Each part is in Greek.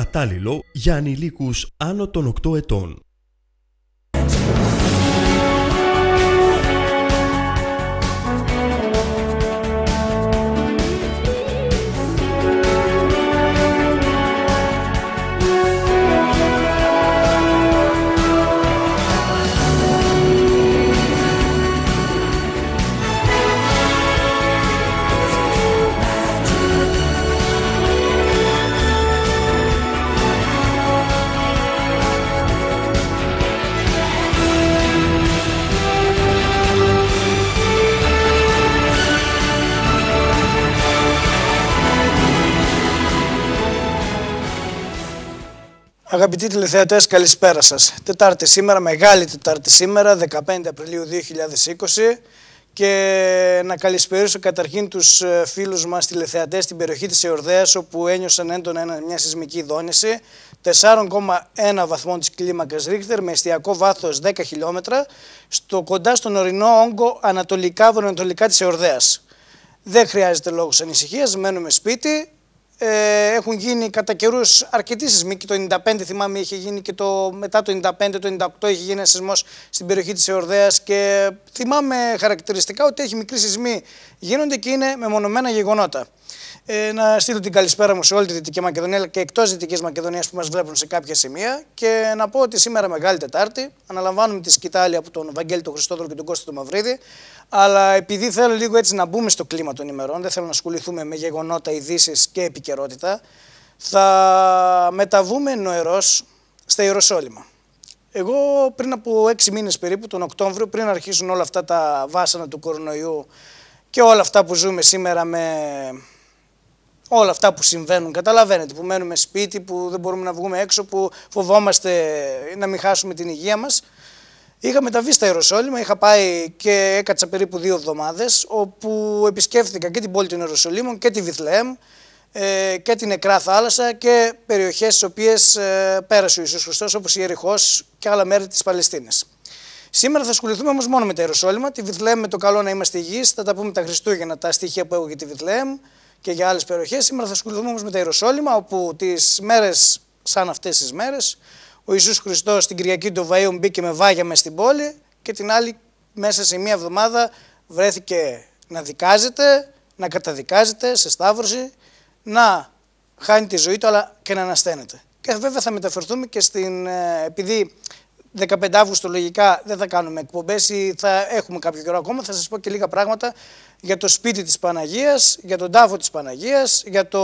κατάλληλο για ανηλίκους άνω των 8 ετών. Αγαπητοί τηλεθεατές, καλησπέρα σας. Τετάρτη σήμερα, μεγάλη Τετάρτη σήμερα, 15 Απριλίου 2020. Και να καλησπέρισω καταρχήν τους ε, φίλους μας τηλεθεατές στην περιοχή της Εορδαία, όπου ένιωσαν έντονα μια σεισμική δόνηση 4,1 βαθμών της κλίμακας Ρίχτερ με εστιακό βάθος 10 χιλιόμετρα, στο, κοντά στον ορεινό όγκο ανατολικά-βορειοανατολικά της Εορδαία. Δεν χρειάζεται λόγος ανησυχίας, μένουμε σπίτι, ε, έχουν γίνει κατά καιρούς αρκετοί σεισμοί. Και το 95 θυμάμαι είχε γίνει και το, μετά το 95, το 98 είχε γίνει ένα σεισμός στην περιοχή της Εορδέας. Και θυμάμαι χαρακτηριστικά ότι έχει μικρή σεισμοί γίνονται και είναι μεμονωμένα γεγονότα. Ε, να στείλω την καλησπέρα μου σε όλη τη Δυτική Μακεδονία και εκτός Δυτικής Μακεδονίας που μας βλέπουν σε κάποια σημεία. Και να πω ότι σήμερα, Μεγάλη Τετάρτη, αναλαμβάνουμε τη σκητάλη από τον Βαγγέλη τον Χριστόδωρο και τον Κώστα τον Μαυρίδη. Αλλά επειδή θέλω λίγο έτσι να μπούμε στο κλίμα των ημερών, δεν θέλω να ασχοληθούμε με γεγονότα, ειδήσεις και επικαιρότητα, θα μεταβούμε νοερός στα Ιεροσόλυμα. Εγώ πριν από έξι μήνες περίπου, τον Οκτώβριο, πριν αρχίσουν όλα αυτά τα βάσανα του κορονοϊού και όλα αυτά που ζούμε σήμερα με όλα αυτά που συμβαίνουν, καταλαβαίνετε, που μένουμε σπίτι, που δεν μπορούμε να βγούμε έξω, που φοβόμαστε να μην χάσουμε την υγεία μας, Είχα μεταβεί στα Ιεροσόλυμα, είχα πάει και έκατσα περίπου δύο εβδομάδες, όπου επισκέφθηκα και την πόλη των Ιεροσολύμων και τη Βιθλεέμ ε, και την Εκρά Θάλασσα και περιοχές στις οποίες ε, πέρασε ο Ιησούς Χριστός, όπως η Ερυχό και άλλα μέρη της Παλαιστίνης. Σήμερα θα ασχοληθούμε όμως μόνο με τα Ιεροσόλυμα, τη Βιθλεέμ με το καλό να είμαστε υγιείς, θα τα πούμε τα Χριστούγεννα, τα στοιχεία που έχω για τη Βιθλεέμ και για άλλες περιοχές. Σήμερα θα ασχοληθούμε όμως με τα Ιεροσόλυμα, όπου τις μέρες σαν αυτές τις μέρες ο Ιησούς Χριστός την Κυριακή του Βαΐου μπήκε με βάγια μες στην πόλη και την άλλη μέσα σε μία εβδομάδα βρέθηκε να δικάζεται, να καταδικάζεται σε σταύρωση, να χάνει τη ζωή του αλλά και να ανασταίνεται. Και βέβαια θα μεταφερθούμε και στην, ε, επειδή 15 Αύγουστο λογικά δεν θα κάνουμε εκπομπές ή θα έχουμε κάποιο καιρό ακόμα, θα σας πω και λίγα πράγματα για το σπίτι της Παναγίας, για τον τάφο της Παναγίας, για το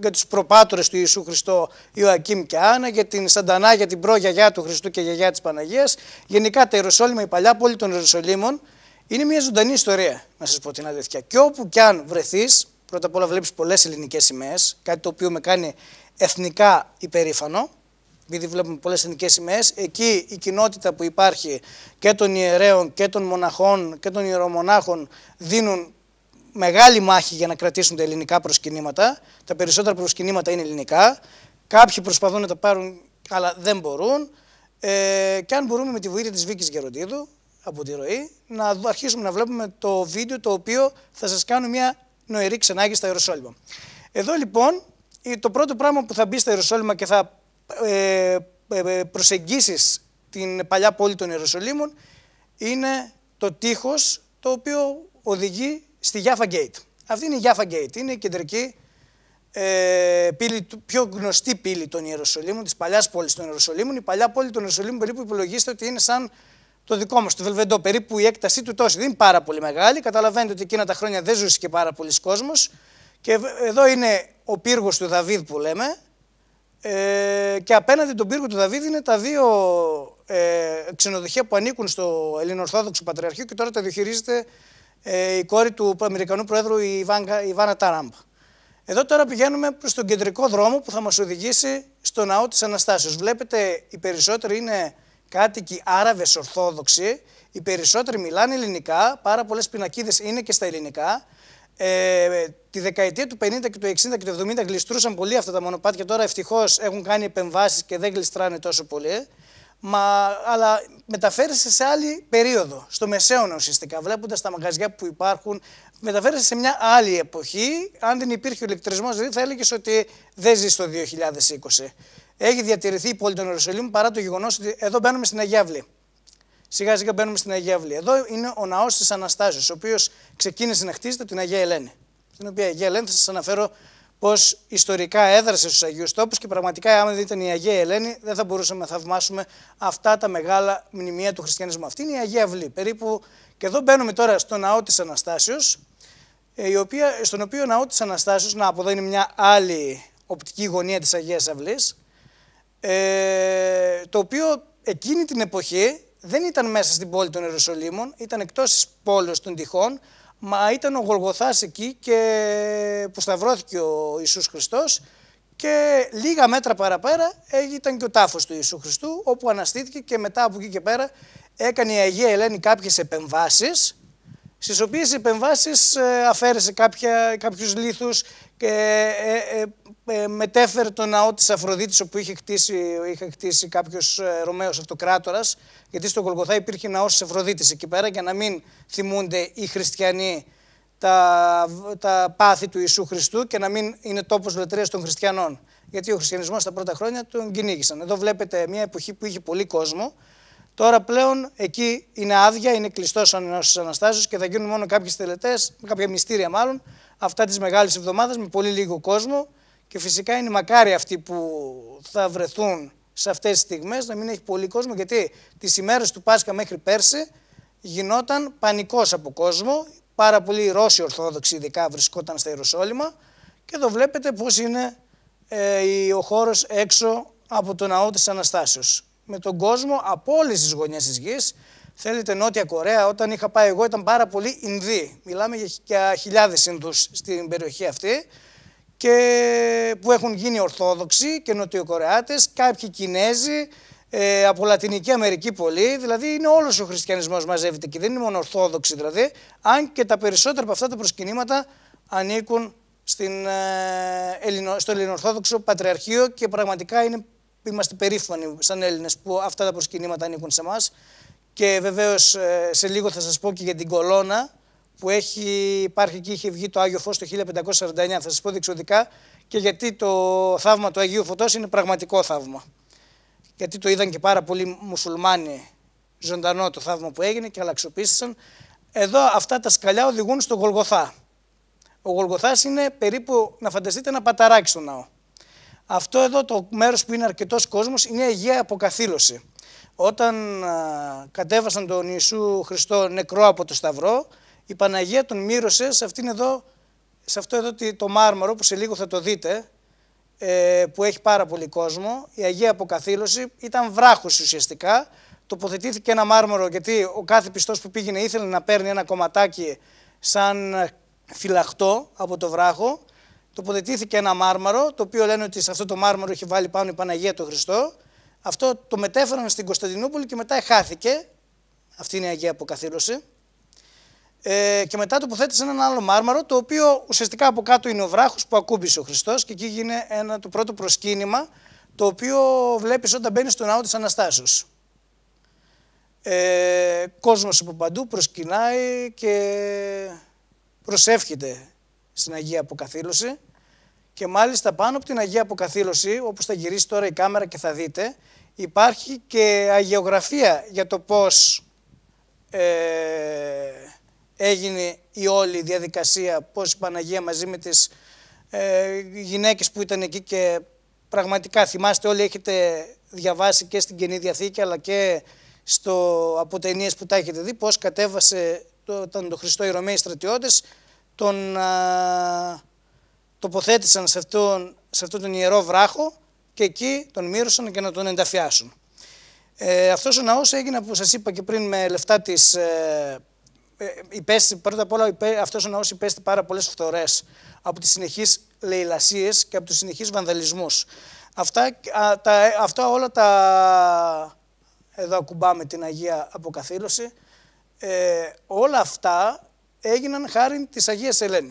για τους προπάτορες του Ιησού Χριστό Ιωακήμ και Άννα, για την Σαντανά, για την προγιαγιά του Χριστού και γιαγιά της Παναγίας. Γενικά τα Ιεροσόλυμα, η παλιά πόλη των Ιεροσολύμων, είναι μια ζωντανή ιστορία, να σας πω την αλήθεια. Και όπου κι αν βρεθείς, πρώτα απ' όλα βλέπεις πολλές ελληνικές σημαίες, κάτι το οποίο με κάνει εθνικά υπερήφανο, επειδή βλέπουμε πολλές ελληνικές σημαίες, εκεί η κοινότητα που υπάρχει και των ιερέων και των μοναχών και των ιερομονάχων δίνουν μεγάλη μάχη για να κρατήσουν τα ελληνικά προσκυνήματα. Τα περισσότερα προσκυνήματα είναι ελληνικά. Κάποιοι προσπαθούν να τα πάρουν, αλλά δεν μπορούν. Ε, και αν μπορούμε με τη βοήθεια της Βίκης Γεροντίδου από τη ροή, να αρχίσουμε να βλέπουμε το βίντεο το οποίο θα σας κάνω μια νοηρή ξενάγη στα Ιεροσόλυμα. Εδώ λοιπόν το πρώτο πράγμα που θα μπει στα Ιεροσόλυμα και θα ε, ε, ε, προσεγγίσεις την παλιά πόλη των Ιεροσολύμων είναι το τείχος το οποίο οδηγεί στη Jaffa Gate. Αυτή είναι η Jaffa Gate, είναι η κεντρική ε, πύλη, πιο γνωστή πύλη των Ιεροσολύμων, της παλιάς πόλης των Ιεροσολύμων. Η παλιά πόλη των Ιεροσολύμων περίπου υπολογίζεται ότι είναι σαν το δικό μας, το Βελβεντό, περίπου η έκτασή του τόσης. Δεν είναι πάρα πολύ μεγάλη. Καταλαβαίνετε ότι εκείνα τα χρόνια δεν ζούσε και πάρα πολλοί κόσμος. Και εδώ είναι ο πύργος του Δαβίδ που λέμε. Ε, και απέναντι τον πύργο του Δαβίδ είναι τα δύο ε, ξενοδοχεία που ανήκουν στο Ελληνοορθόδοξο Πατριαρχείο και τώρα τα διαχειρίζεται ε, η κόρη του Αμερικανού Προέδρου η η Ιβάνα Τάραμπ. Εδώ τώρα πηγαίνουμε προς τον κεντρικό δρόμο που θα μας οδηγήσει στο ναό της Αναστάσεως. Βλέπετε, οι περισσότεροι είναι κάτοικοι Άραβες Ορθόδοξοι, οι περισσότεροι μιλάνε ελληνικά, πάρα πολλές πινακίδες είναι και στα ελληνικά. Ε, τη δεκαετία του 50 και του 60 και του 70 γλιστρούσαν πολύ αυτά τα μονοπάτια. Τώρα ευτυχώς έχουν κάνει επεμβάσεις και δεν γλιστράνε τόσο πολύ. Μα, αλλά μεταφέρεσαι σε άλλη περίοδο, στο μεσαίωνα ουσιαστικά, βλέποντας τα μαγαζιά που υπάρχουν, μεταφέρεσαι σε μια άλλη εποχή. Αν δεν υπήρχε ο ηλεκτρισμός, δηλαδή θα έλεγες ότι δεν ζει το 2020. Έχει διατηρηθεί η πόλη των Ιερουσαλήμ παρά το γεγονός ότι εδώ μπαίνουμε στην Αγία Αυλή. Σιγά σιγά μπαίνουμε στην Αγία Αυλή. Εδώ είναι ο ναός της Αναστάσεως, ο οποίος ξεκίνησε να χτίζεται την Αγία Ελένη. Την οποία Αγία Ελένη θα σας αναφέρω Πώ ιστορικά έδρασε στους αγίους τόπους και πραγματικά αν δεν ήταν η Αγία Ελένη δεν θα μπορούσαμε να θαυμάσουμε αυτά τα μεγάλα μνημεία του χριστιανισμού. Αυτή είναι η Αγία Αυλή. Περίπου και εδώ μπαίνουμε τώρα στο ναό της Αναστάσεως, ε, οποία, στον οποίο ναό της Αναστάσεως, να από εδώ είναι μια άλλη οπτική γωνία της Αγίας Αυλής, ε, το οποίο εκείνη την εποχή δεν ήταν μέσα στην πόλη των Ιερουσαλήμων, ήταν εκτός της πόλη των τυχών, Μα ήταν ο Γολγοθάς εκεί και που σταυρώθηκε ο Ιησούς Χριστός και λίγα μέτρα παραπέρα ήταν και ο τάφος του Ιησού Χριστού όπου αναστήθηκε και μετά από εκεί και πέρα έκανε η Αγία Ελένη κάποιες επεμβάσεις στις οποίες οι επεμβάσεις ε, αφαίρεσε κάποια, κάποιους λίθους και ε, ε, μετέφερε τον ναό της Αφροδίτης όπου είχε χτίσει, είχε χτίσει κάποιος Ρωμαίος αυτοκράτορας γιατί στο Κολκοθά υπήρχε ναός της Αφροδίτης εκεί πέρα για να μην θυμούνται οι χριστιανοί τα, τα πάθη του Ιησού Χριστού και να μην είναι τόπος λατρείας των χριστιανών. Γιατί ο χριστιανισμός στα πρώτα χρόνια τον κυνήγησαν. Εδώ βλέπετε μια εποχή που είχε πολύ κόσμο Τώρα πλέον εκεί είναι άδεια, είναι κλειστός ο της Αναστάσεως και θα γίνουν μόνο κάποιες τελετές, κάποια μυστήρια μάλλον, αυτά της μεγάλης εβδομάδας με πολύ λίγο κόσμο. Και φυσικά είναι μακάρι αυτοί που θα βρεθούν σε αυτές τις στιγμές να μην έχει πολύ κόσμο, γιατί τις ημέρες του Πάσχα μέχρι πέρσι γινόταν πανικός από κόσμο. Πάρα πολύ Ρώσοι Ορθόδοξοι ειδικά βρισκόταν στα Ιεροσόλυμα και εδώ βλέπετε πώς είναι ε, ο χώρος έξω από το ναό της Αναστάσεως με τον κόσμο από όλες τις γωνιές της γης. Θέλετε Νότια Κορέα, όταν είχα πάει εγώ ήταν πάρα πολλοί Ινδοί. Μιλάμε για χιλιάδες Ινδούς στην περιοχή αυτή και που έχουν γίνει Ορθόδοξοι και νοτιοκορεάτες, κάποιοι Κινέζοι, ε, από Λατινική Αμερική πολλοί, δηλαδή είναι όλος ο χριστιανισμός μαζεύεται και δεν είναι μόνο Ορθόδοξοι δηλαδή, αν και τα περισσότερα από αυτά τα προσκυνήματα ανήκουν στην, ε, στο Ελληνοορθόδοξο Πατριαρχείο και πραγματικά είναι που είμαστε περήφανοι σαν Έλληνες που αυτά τα προσκυνήματα ανήκουν σε εμά. Και βεβαίως ε, σε λίγο θα σας πω και για την κολόνα που έχει, υπάρχει και είχε βγει το Άγιο Φως το 1549. Θα σας πω διεξοδικά και γιατί το θαύμα του Αγίου Φωτός είναι πραγματικό θαύμα. Γιατί το είδαν και πάρα πολλοί μουσουλμάνοι ζωντανό το θαύμα που έγινε και αλλαξοπίστησαν. Εδώ αυτά τα σκαλιά οδηγούν στο Γολγοθά. Ο Γολγοθάς είναι περίπου, να φανταστείτε, ένα παταράκι στο ναό. Αυτό εδώ το μέρος που είναι αρκετός κόσμος είναι Αγία Αποκαθήλωση. Όταν κατέβασαν τον Ιησού Χριστό νεκρό από το Σταυρό, η Παναγία τον μύρωσε σε, αυτήν εδώ, σε αυτό εδώ το μάρμαρο που σε λίγο θα το δείτε, ε, που έχει πάρα πολύ κόσμο. Η Αγία Αποκαθήλωση ήταν βράχος ουσιαστικά. Τοποθετήθηκε ένα μάρμαρο γιατί ο κάθε πιστός που πήγαινε ήθελε να παίρνει ένα κομματάκι σαν ε, φυλαχτό από το βράχο τοποθετήθηκε ένα μάρμαρο, το οποίο λένε ότι σε αυτό το μάρμαρο έχει βάλει πάνω η Παναγία το Χριστό. Αυτό το μετέφεραν στην Κωνσταντινούπολη και μετά χάθηκε. Αυτή είναι η Αγία Αποκαθήλωση. Ε, και μετά τοποθέτησαν ένα άλλο μάρμαρο, το οποίο ουσιαστικά από κάτω είναι ο βράχος που ακούμπησε ο Χριστός και εκεί γίνεται ένα, το πρώτο προσκύνημα, το οποίο βλέπεις όταν μπαίνει στον ναό της Αναστάσεως. Ε, κόσμος από παντού προσκυνάει και προσεύχεται στην Αγία Αποκαθήλωση και μάλιστα πάνω από την Αγία Αποκαθήλωση, όπως θα γυρίσει τώρα η κάμερα και θα δείτε, υπάρχει και αγιογραφία για το πώς ε, έγινε η όλη διαδικασία, πώς η Παναγία μαζί με τις ε, γυναίκες που ήταν εκεί και πραγματικά θυμάστε όλοι έχετε διαβάσει και στην Καινή Διαθήκη αλλά και στο, από ταινίες που τα έχετε δει πώς κατέβασε το, το Χριστό οι Ρωμαίοι στρατιώτες τον τοποθέτησαν σε αυτόν, σε αυτόν τον ιερό βράχο και εκεί τον μύρωσαν και να τον ενταφιάσουν. Ε, αυτός ο ναός έγινε που σας είπα και πριν με λεφτά της... Ε, ε υπέστη, πρώτα απ' όλα αυτός ο ναός υπέστη πάρα πολλές φθορές από τις συνεχείς λαιλασίες και από τους συνεχείς βανδαλισμούς. Αυτά, τα, αυτά όλα τα... Εδώ ακουμπάμε την Αγία Αποκαθήλωση. Ε, όλα αυτά έγιναν χάρη της Αγίας Ελένης.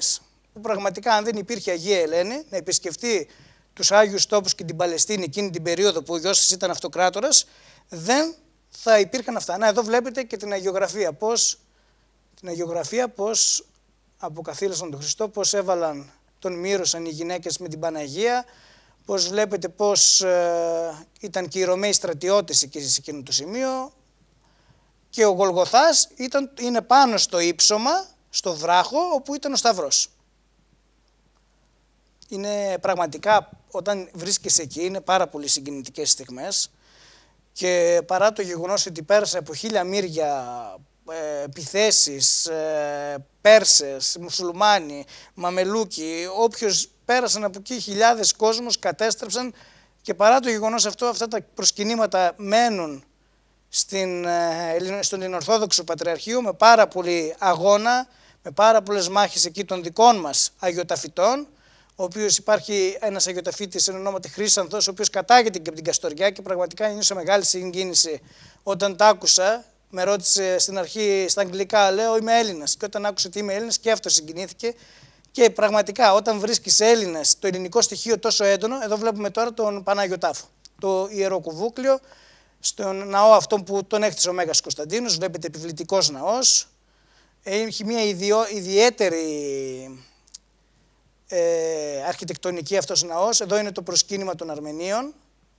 Που πραγματικά, αν δεν υπήρχε Αγία Ελένη, να επισκεφτεί τους Άγιους Τόπους και την Παλαιστίνη εκείνη την περίοδο που ο τη ήταν αυτοκράτορας, δεν θα υπήρχαν αυτά. Να, εδώ βλέπετε και την αγιογραφία. Πώς την αγιογραφία, πώς αποκαθήλωσαν τον Χριστό, πώς έβαλαν, τον μύρωσαν οι γυναίκες με την Παναγία, πώς βλέπετε πώς ε, ήταν και οι Ρωμαίοι στρατιώτες εκεί σε εκείνο το σημείο. Και ο Γολγοθάς ήταν, είναι πάνω στο ύψωμα στο βράχο όπου ήταν ο Σταυρός. Είναι πραγματικά, όταν βρίσκεσαι εκεί, είναι πάρα πολύ συγκινητικές στιγμές και παρά το γεγονός ότι πέρασε από χίλια μύρια ε, επιθέσεις, ε, Πέρσες, Μουσουλμάνοι, Μαμελούκοι, όποιος πέρασαν από εκεί χιλιάδες κόσμος κατέστρεψαν και παρά το γεγονός αυτό αυτά τα προσκυνήματα μένουν στην, ε, στον Ορθόδοξο Πατριαρχείο με πάρα πολύ αγώνα με πάρα πολλές μάχες εκεί των δικών μας αγιοταφητών, ο οποίος υπάρχει ένας αγιοταφίτης εν ονόματι Χρήσανθο, ο οποίος κατάγεται και από την Καστοριά και πραγματικά νιώσα μεγάλη συγκίνηση όταν τα άκουσα. Με ρώτησε στην αρχή στα αγγλικά, λέω Είμαι Έλληνας. Και όταν άκουσε ότι είμαι Έλληνας, και αυτό συγκινήθηκε. Και πραγματικά, όταν βρίσκεις Έλληνα, το ελληνικό στοιχείο τόσο έντονο, εδώ βλέπουμε τώρα τον Πανάγιο Τάφο, το ιερό κουβούκλιο, στον ναό αυτό που τον έχτισε ο Μέγας Κωνσταντίνος, βλέπετε επιβλητικός ναός έχει μια ιδιαίτερη ε, αρχιτεκτονική αυτός ο ναός. Εδώ είναι το προσκύνημα των Αρμενίων.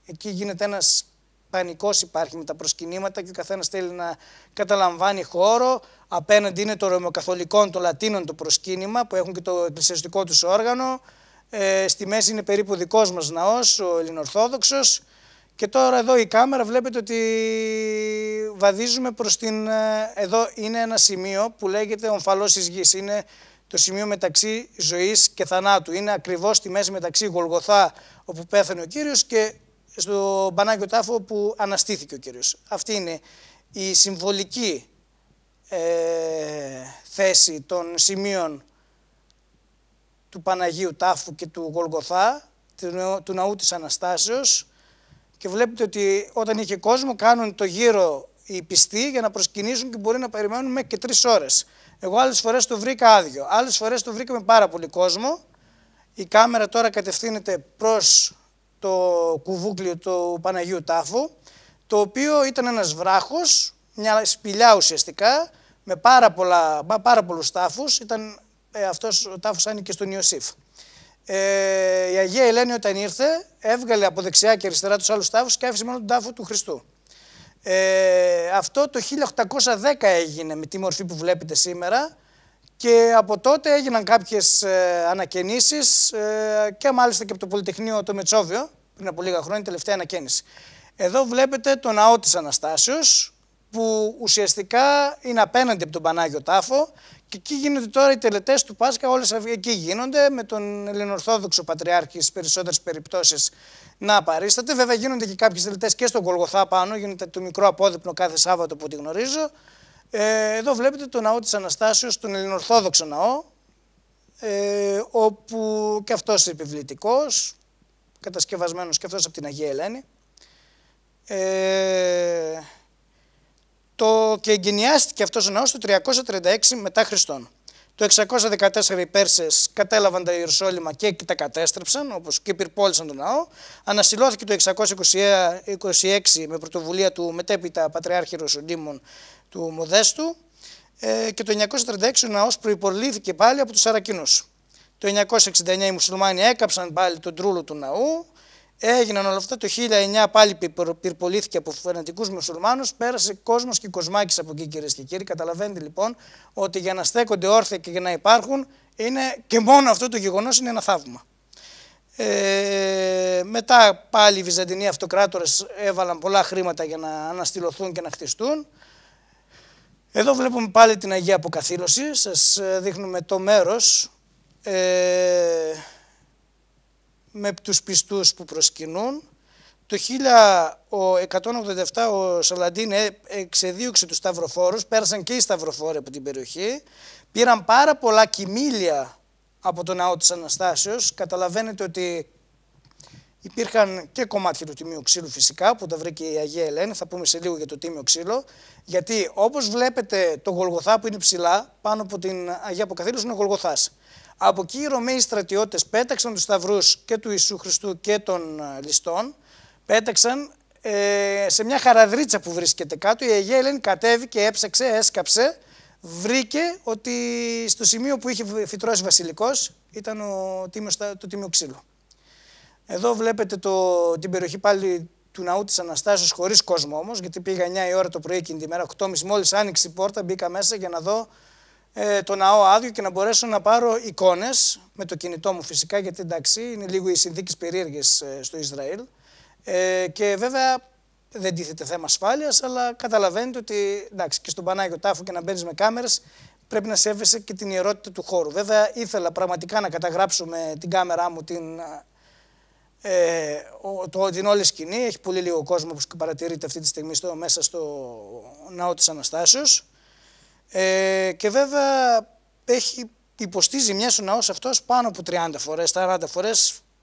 Εκεί γίνεται ένας πανικός υπάρχει με τα προσκυνήματα και ο καθένας θέλει να καταλαμβάνει χώρο. Απέναντι είναι το Ρωμαιοκαθολικών, το Λατίνων το προσκύνημα που έχουν και το εκκλησιαστικό τους όργανο. Ε, στη μέση είναι περίπου δικός μας ναός, ο Ελληνορθόδοξος. Και τώρα εδώ η κάμερα βλέπετε ότι βαδίζουμε προς την... Ε, εδώ είναι ένα σημείο που λέγεται ομφαλός της γης. Είναι το σημείο μεταξύ ζωής και θανάτου. Είναι ακριβώς στη μέση μεταξύ Γολγοθά όπου πέθανε ο Κύριος και στο Πανάγιο Τάφο που αναστήθηκε ο Κύριος. Αυτή είναι η συμβολική ε, θέση των σημείων του Παναγίου Τάφου και του Γολγοθά, του, του Ναού της Αναστάσεως, και βλέπετε ότι όταν είχε κόσμο κάνουν το γύρο οι πιστοί για να προσκυνήσουν και μπορεί να περιμένουν μέχρι και τρεις ώρες. Εγώ άλλες φορές το βρήκα άδειο. Άλλες φορές το βρήκαμε πάρα πολύ κόσμο. Η κάμερα τώρα κατευθύνεται προς το κουβούκλιο του Παναγίου Τάφου, το οποίο ήταν ένας βράχος, μια σπηλιά ουσιαστικά, με πάρα, πάρα πολλούς τάφους. Ήταν ε, αυτός ο τάφος άνοιγε στον Ιωσήφ ε, η Αγία Ελένη όταν ήρθε έβγαλε από δεξιά και αριστερά τους άλλους τάφους και άφησε μόνο τον τάφο του Χριστού. Ε, αυτό το 1810 έγινε με τη μορφή που βλέπετε σήμερα και από τότε έγιναν κάποιες ε, ανακαινήσεις ε, και μάλιστα και από το Πολυτεχνείο το Μετσόβιο πριν από λίγα χρόνια, τελευταία ανακαίνιση. Εδώ βλέπετε το ναό της Αναστάσεως που ουσιαστικά είναι απέναντι από τον Πανάγιο Τάφο και εκεί γίνονται τώρα οι τελετές του Πάσχα, όλες εκεί γίνονται, με τον Ελληνορθόδοξο Πατριάρχη στις περισσότερες περιπτώσεις να παρίσταται. Βέβαια γίνονται και κάποιες τελετές και στον Κολγοθά πάνω, γίνεται το μικρό απόδειπνο κάθε Σάββατο που τη γνωρίζω. Ε, εδώ βλέπετε το ναό της Αναστάσεως, τον Ελληνορθόδοξο ναό, ε, όπου και αυτός επιβλητικός, κατασκευασμένος και αυτός από την Αγία Ελένη. Ε, το, και εγκαινιάστηκε αυτός ο ναός το 336 μετά Χριστόν. Το 614 οι Πέρσες κατέλαβαν τα Ιερουσόλυμα και τα κατέστρεψαν, όπως και πυρπόλησαν τον ναό. Ανασυλώθηκε το 626 με πρωτοβουλία του μετέπειτα Πατριάρχη Ρωσοντήμων του Μοδέστου ε, και το 936 ο ναός προϋπολύθηκε πάλι από τους Αρακινούς. Το 969 οι Μουσουλμάνοι έκαψαν πάλι τον τρούλο του ναού, Έγιναν όλα αυτά το 1009 πάλι πυρπολήθηκε από φανατικούς μουσουλμάνους, πέρασε κόσμος και κοσμάκης από εκεί κυρίες και κύριοι. Καταλαβαίνετε λοιπόν ότι για να στέκονται όρθια και για να υπάρχουν είναι και μόνο αυτό το γεγονός είναι ένα θαύμα. Ε, μετά πάλι οι Βυζαντινοί αυτοκράτορες έβαλαν πολλά χρήματα για να αναστηλωθούν και να χτιστούν. Εδώ βλέπουμε πάλι την Αγία Αποκαθήλωση, σας ε, δείχνουμε το μέρος. Ε, με τους πιστούς που προσκυνούν. Το 1187 ο Σαλαντίν ε, εξεδίωξε τους σταυροφόρους, πέρασαν και οι σταυροφόροι από την περιοχή, πήραν πάρα πολλά κοιμήλια από τον ναό της Αναστάσεως. Καταλαβαίνετε ότι υπήρχαν και κομμάτια του τιμίου ξύλου φυσικά που τα βρήκε η Αγία Ελένη, θα πούμε σε λίγο για το τίμιο ξύλο, γιατί όπως βλέπετε το Γολγοθά που είναι ψηλά πάνω από την Αγία Αποκαθήλωση είναι ο Γολγοθάς. Από εκεί οι Ρωμαίοι στρατιώτες πέταξαν τους σταυρούς και του Ιησού Χριστού και των ε, ληστών, πέταξαν ε, σε μια χαραδρίτσα που βρίσκεται κάτω, η Αγία Ελένη κατέβηκε, έψαξε, έσκαψε, βρήκε ότι στο σημείο που είχε φυτρώσει βασιλικός ήταν ο το τίμιο ξύλο. Εδώ βλέπετε το, την περιοχή πάλι του ναού της Αναστάσεως χωρίς κόσμο όμως, γιατί πήγα 9 η ώρα το πρωί εκείνη τη μέρα, 8.30 μόλις άνοιξε η πόρτα, μπήκα μέσα για να δω ε, το ναό άδειο και να μπορέσω να πάρω εικόνες με το κινητό μου φυσικά γιατί εντάξει είναι λίγο οι συνθήκες περίεργες ε, στο Ισραήλ ε, και βέβαια δεν τίθεται θέμα ασφάλειας, αλλά καταλαβαίνετε ότι εντάξει, και στον Πανάγιο Τάφο και να μπαίνεις με κάμερες πρέπει να σέβεσαι και την ιερότητα του χώρου. Βέβαια, ήθελα πραγματικά να καταγράψω με την κάμερά μου την, ε, το, την όλη σκηνή. Έχει πολύ λίγο κόσμο που παρατηρείται αυτή τη στιγμή στο, μέσα στο ναό της Αναστάσεως. Ε, και βέβαια έχει υποστεί ζημιέ ο ναός αυτός πάνω από 30 φορέ, 40 φορέ.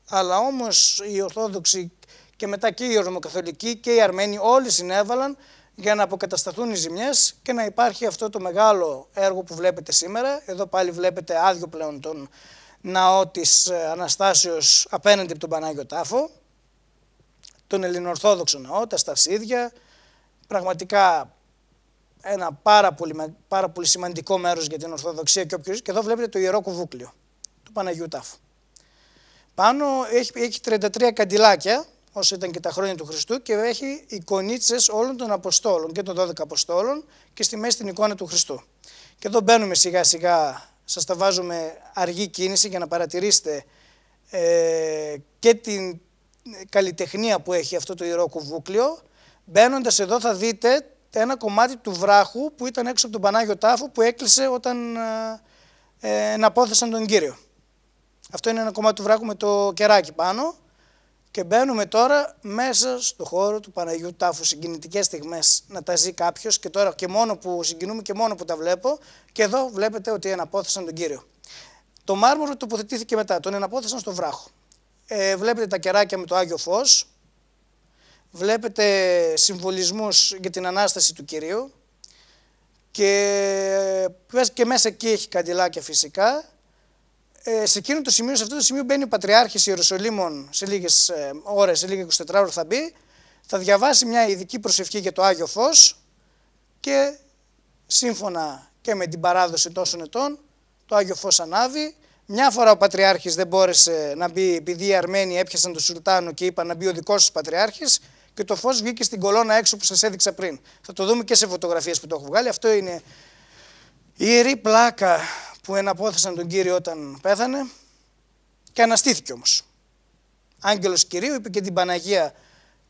Αλλά όμως οι Ορθόδοξοι και μετά και οι Ορμοκαθολικοί και οι Αρμένοι όλοι συνέβαλαν για να αποκατασταθούν οι ζημιές και να υπάρχει αυτό το μεγάλο έργο που βλέπετε σήμερα. Εδώ πάλι βλέπετε άδειο πλέον τον ναό της ε, Αναστάσεως απέναντι από τον Πανάγιο Τάφο, τον Ελληνοορθόδοξο ναό, τα σταυσίδια, πραγματικά ένα πάρα πολύ, σημαντικό μέρος για την Ορθοδοξία και, όποιος, και εδώ βλέπετε το Ιερό Κουβούκλιο του Παναγιού Τάφου. Πάνω έχει, έχει 33 καντιλάκια, όσο ήταν και τα χρόνια του Χριστού και έχει εικονίτσες όλων των Αποστόλων και των 12 Αποστόλων και στη μέση την εικόνα του Χριστού. Και εδώ μπαίνουμε σιγά σιγά, σας τα βάζουμε αργή κίνηση για να παρατηρήσετε ε, και την ε, καλλιτεχνία που έχει αυτό το Ιερό Κουβούκλιο. Μπαίνοντας εδώ θα δείτε ένα κομμάτι του βράχου που ήταν έξω από τον Πανάγιο Τάφο που έκλεισε όταν ε, ε, εναπόθεσαν τον Κύριο. Αυτό είναι ένα κομμάτι του βράχου με το κεράκι πάνω και μπαίνουμε τώρα μέσα στο χώρο του Παναγίου Τάφου. Συγκινητικές στιγμές να τα ζει κάποιος και τώρα και μόνο που συγκινούμε και μόνο που τα βλέπω και εδώ βλέπετε ότι εναπόθεσαν τον Κύριο. Το μάρμαρο τοποθετήθηκε μετά, τον εναπόθεσαν στο βράχο. Ε, βλέπετε τα κεράκια με το Άγιο Φως, βλέπετε συμβολισμούς για την Ανάσταση του Κυρίου και, και μέσα εκεί έχει καντιλάκια φυσικά. Ε, σε εκείνο το σημείο, σε αυτό το σημείο μπαίνει ο Πατριάρχης Ιεροσολύμων σε λίγες ε, ώρες, σε λίγες 24 ώρες θα μπει, θα διαβάσει μια ειδική προσευχή για το Άγιο Φως και σύμφωνα και με την παράδοση τόσων ετών, το Άγιο Φως ανάβει. Μια φορά ο Πατριάρχης δεν μπόρεσε να μπει επειδή οι Αρμένοι έπιασαν τον Σουλτάνο και είπαν να μπει ο δικός τους Πατριάρχης, και το φως βγήκε στην κολόνα έξω που σας έδειξα πριν. Θα το δούμε και σε φωτογραφίες που το έχω βγάλει. Αυτό είναι η ιερή πλάκα που εναπόθεσαν τον Κύριο όταν πέθανε και αναστήθηκε όμως. Άγγελος Κυρίου είπε και την Παναγία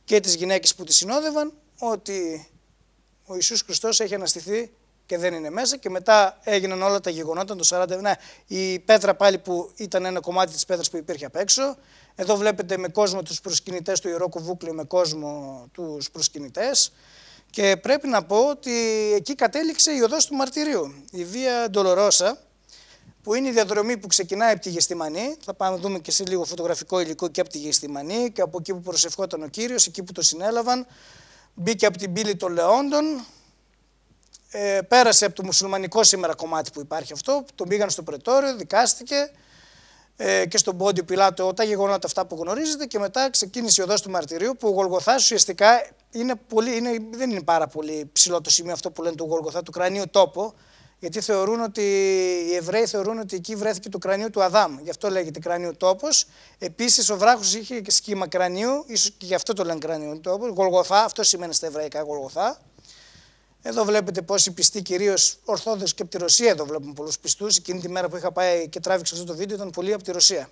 και τις γυναίκες που τη συνόδευαν ότι ο Ιησούς Χριστός έχει αναστηθεί και δεν είναι μέσα και μετά έγιναν όλα τα γεγονότα το 40. Ναι, η πέτρα πάλι που ήταν ένα κομμάτι της πέτρας που υπήρχε απ' έξω, εδώ βλέπετε με κόσμο τους προσκυνητές του Ιερόκου Κουβούκλιο, με κόσμο τους προσκυνητές. Και πρέπει να πω ότι εκεί κατέληξε η οδός του μαρτυρίου, η Βία Ντολορόσα, που είναι η διαδρομή που ξεκινάει από τη Γεστημανή. Θα πάμε δούμε και σε λίγο φωτογραφικό υλικό και από τη Γεστημανή και από εκεί που προσευχόταν ο Κύριος, εκεί που το συνέλαβαν. Μπήκε από την πύλη των Λεόντων, ε, πέρασε από το μουσουλμανικό σήμερα κομμάτι που υπάρχει αυτό, τον πήγαν στο πρετόριο, δικάστηκε, ε, και στον Πόντιο Πιλάτο τα γεγονότα αυτά που γνωρίζετε και μετά ξεκίνησε η οδός του μαρτυρίου που ο Γολγοθάς ουσιαστικά είναι πολύ, είναι, δεν είναι πάρα πολύ ψηλό το σημείο αυτό που λένε του Γολγοθά, του κρανίου τόπο γιατί θεωρούν ότι οι Εβραίοι θεωρούν ότι εκεί βρέθηκε το κρανίο του Αδάμ. Γι' αυτό λέγεται κρανίο τόπος. Επίσης, ο βράχος είχε σχήμα κρανίου, ίσως και γι' αυτό το λένε κρανίο τόπος. Γολγοθά, αυτό σημαίνει στα εβραϊκά Γολγοθά. Εδώ βλέπετε πόσοι πιστοί, κυρίως Ορθόδοξοι και από τη Ρωσία, εδώ βλέπουμε πολλούς πιστούς. Εκείνη τη μέρα που είχα πάει και τράβηξα αυτό το βίντεο ήταν πολλοί από τη Ρωσία.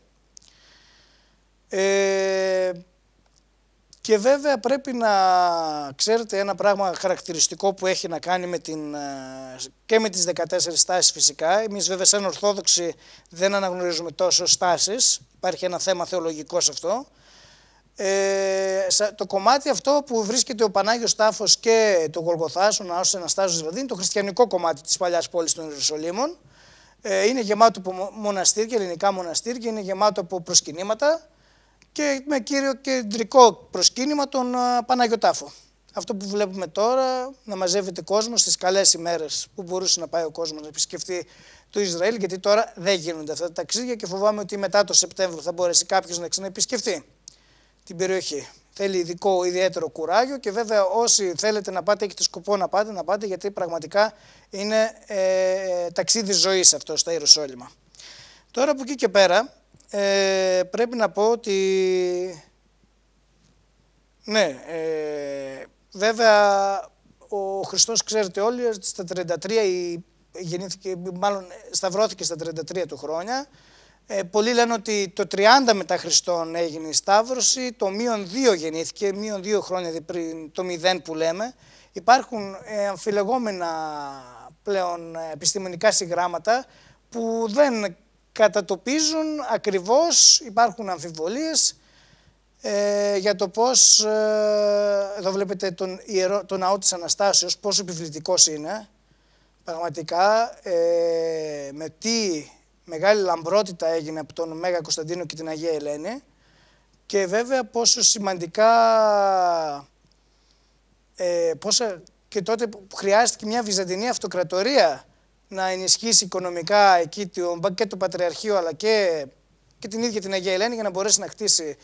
Ε, και βέβαια πρέπει να ξέρετε ένα πράγμα χαρακτηριστικό που έχει να κάνει με την, ε, και με τις 14 στάσεις φυσικά. Εμείς βέβαια σαν Ορθόδοξοι δεν αναγνωρίζουμε τόσο στάσεις. Υπάρχει ένα θέμα θεολογικό σε αυτό ε, το κομμάτι αυτό που βρίσκεται ο Πανάγιος Τάφος και το Γολγοθάς, ο Ναός Αναστάσεως δηλαδή, είναι το χριστιανικό κομμάτι της παλιάς πόλης των Ιερουσαλήμων. Ε, είναι γεμάτο από μοναστήρια, ελληνικά μοναστήρια, είναι γεμάτο από προσκυνήματα και με κύριο κεντρικό προσκύνημα τον Πανάγιο Τάφο. Αυτό που βλέπουμε τώρα, να μαζεύεται κόσμος στις καλές ημέρες που μπορούσε να πάει ο κόσμος να επισκεφτεί το Ισραήλ, γιατί τώρα δεν γίνονται αυτά τα ταξίδια και φοβάμαι ότι μετά το Σεπτέμβριο θα μπορέσει κάποιος να ξαναεπισκεφτεί την περιοχή. Θέλει ειδικό ιδιαίτερο κουράγιο και βέβαια όσοι θέλετε να πάτε, έχετε σκοπό να πάτε, να πάτε γιατί πραγματικά είναι ε, ταξίδι ζωής αυτό στα Ιερουσόλυμα. Τώρα από εκεί και πέρα ε, πρέπει να πω ότι ναι, ε, βέβαια ο Χριστός ξέρετε όλοι στα 33 η, γεννήθηκε, μάλλον σταυρώθηκε στα 33 του χρόνια ε, πολλοί λένε ότι το 30 μετά Χριστόν έγινε η Σταύρωση, το μείον 2 γεννήθηκε, μείον 2 χρόνια πριν το 0 που λέμε. Υπάρχουν ε, αμφιλεγόμενα πλέον ε, επιστημονικά συγγράμματα που δεν κατατοπίζουν ακριβώς, υπάρχουν αμφιβολίες ε, για το πώς, ε, εδώ βλέπετε τον, ιερό, τον ναό της Αναστάσεως, πόσο επιβλητικός είναι πραγματικά, ε, με τι μεγάλη λαμπρότητα έγινε από τον Μέγα Κωνσταντίνο και την Αγία Ελένη και βέβαια πόσο σημαντικά, ε, πόσα, και τότε χρειάστηκε μια Βυζαντινή αυτοκρατορία να ενισχύσει οικονομικά εκεί το, και το Πατριαρχείο αλλά και, και την ίδια την Αγία Ελένη για να μπορέσει να χτίσει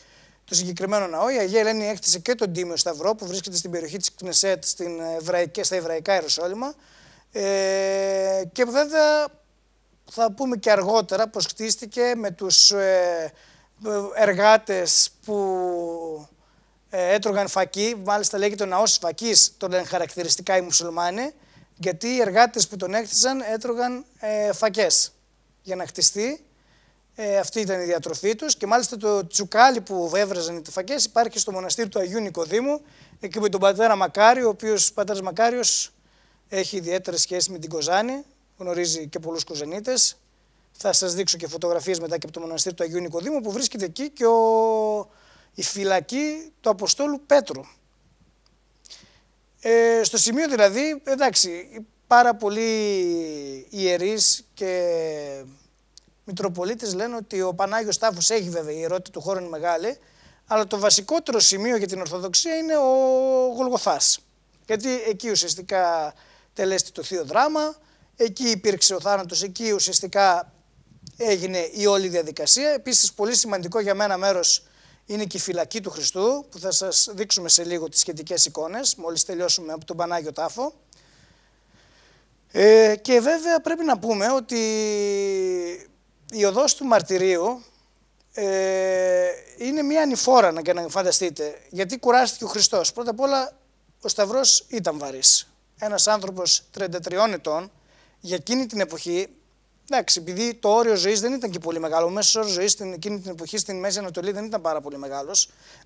το συγκεκριμένο ναό. Η Αγία Ελένη έκτισε και τον Τίμιο Σταυρό που βρίσκεται στην περιοχή της Κνεσέτ στην ε, Εβραϊκή, στα Εβραϊκά Ιεροσόλυμα ε, και βέβαια θα πούμε και αργότερα πως χτίστηκε με τους ε, εργάτες που ε, έτρωγαν φακί, μάλιστα λέγεται ο ναός φακής, τον λένε χαρακτηριστικά οι μουσουλμάνοι, γιατί οι εργάτες που τον έκτιζαν έτρωγαν ε, φακές για να χτιστεί. Ε, αυτή ήταν η διατροφή τους και μάλιστα το τσουκάλι που έβραζαν οι φακές υπάρχει στο μοναστήρι του Αγίου Νικοδήμου, εκεί με τον πατέρα Μακάριο, ο οποίος πατέρας έχει ιδιαίτερη σχέση με την Κοζάνη, γνωρίζει και πολλούς κουζενίτες. Θα σας δείξω και φωτογραφίες μετά και από το μοναστήρι του Αγίου Νικοδήμου που βρίσκεται εκεί και ο... η φυλακή του Αποστόλου Πέτρου. Ε, στο σημείο δηλαδή, εντάξει, πάρα πολλοί ιερείς και Μητροπολίτες λένε ότι ο Πανάγιος Τάφος έχει βέβαια η ερώτηση του χώρου είναι μεγάλη, αλλά το βασικότερο σημείο για την Ορθοδοξία είναι ο Γολγοθάς. Γιατί εκεί ουσιαστικά τελέστη το θείο δράμα, Εκεί υπήρξε ο θάνατος, εκεί ουσιαστικά έγινε η όλη διαδικασία. Επίσης πολύ σημαντικό για μένα μέρος είναι και η φυλακή του Χριστού που θα σας δείξουμε σε λίγο τις σχετικές εικόνες Μόλις τελειώσουμε από τον Πανάγιο Τάφο. Ε, και βέβαια πρέπει να πούμε ότι η οδός του μαρτυρίου ε, είναι μια ανηφόρα να, να φανταστείτε γιατί κουράστηκε ο Χριστός. Πρώτα απ' όλα ο Σταυρός ήταν βαρύς. Ένας άνθρωπος 33 ετών για εκείνη την εποχή, εντάξει, επειδή το όριο ζωής δεν ήταν και πολύ μεγάλο, ο μέσος όρος ζωής εκείνη την εποχή στην Μέση Ανατολή δεν ήταν πάρα πολύ μεγάλος.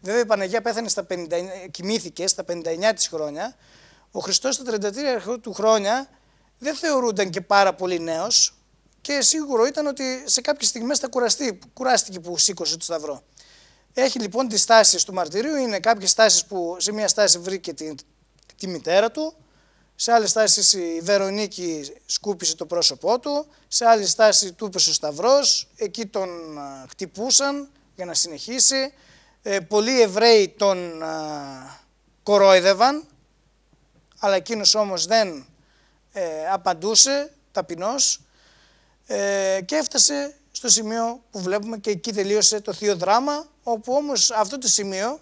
Βέβαια η Παναγία πέθανε στα 50, κοιμήθηκε στα 59 της χρόνια. Ο Χριστός στα 33 του χρόνια δεν θεωρούνταν και πάρα πολύ νέος και σίγουρο ήταν ότι σε κάποιες στιγμές θα κουραστεί, κουράστηκε που σήκωσε το Σταυρό. Έχει λοιπόν τις τάσεις του μαρτυρίου, είναι κάποιες τάσεις που σε μια στάση βρήκε τη, τη μητέρα του, σε άλλη στάση η Βερονίκη σκούπισε το πρόσωπό του, σε άλλη στάση του είπε ο Σταυρός, εκεί τον ε, χτυπούσαν για να συνεχίσει. Ε, πολλοί Εβραίοι τον ε, κορόιδευαν, αλλά εκείνος όμως δεν απαντούσε ταπεινός και έφτασε στο σημείο που βλέπουμε και εκεί τελείωσε το θείο δράμα, όπου όμως αυτό το σημείο,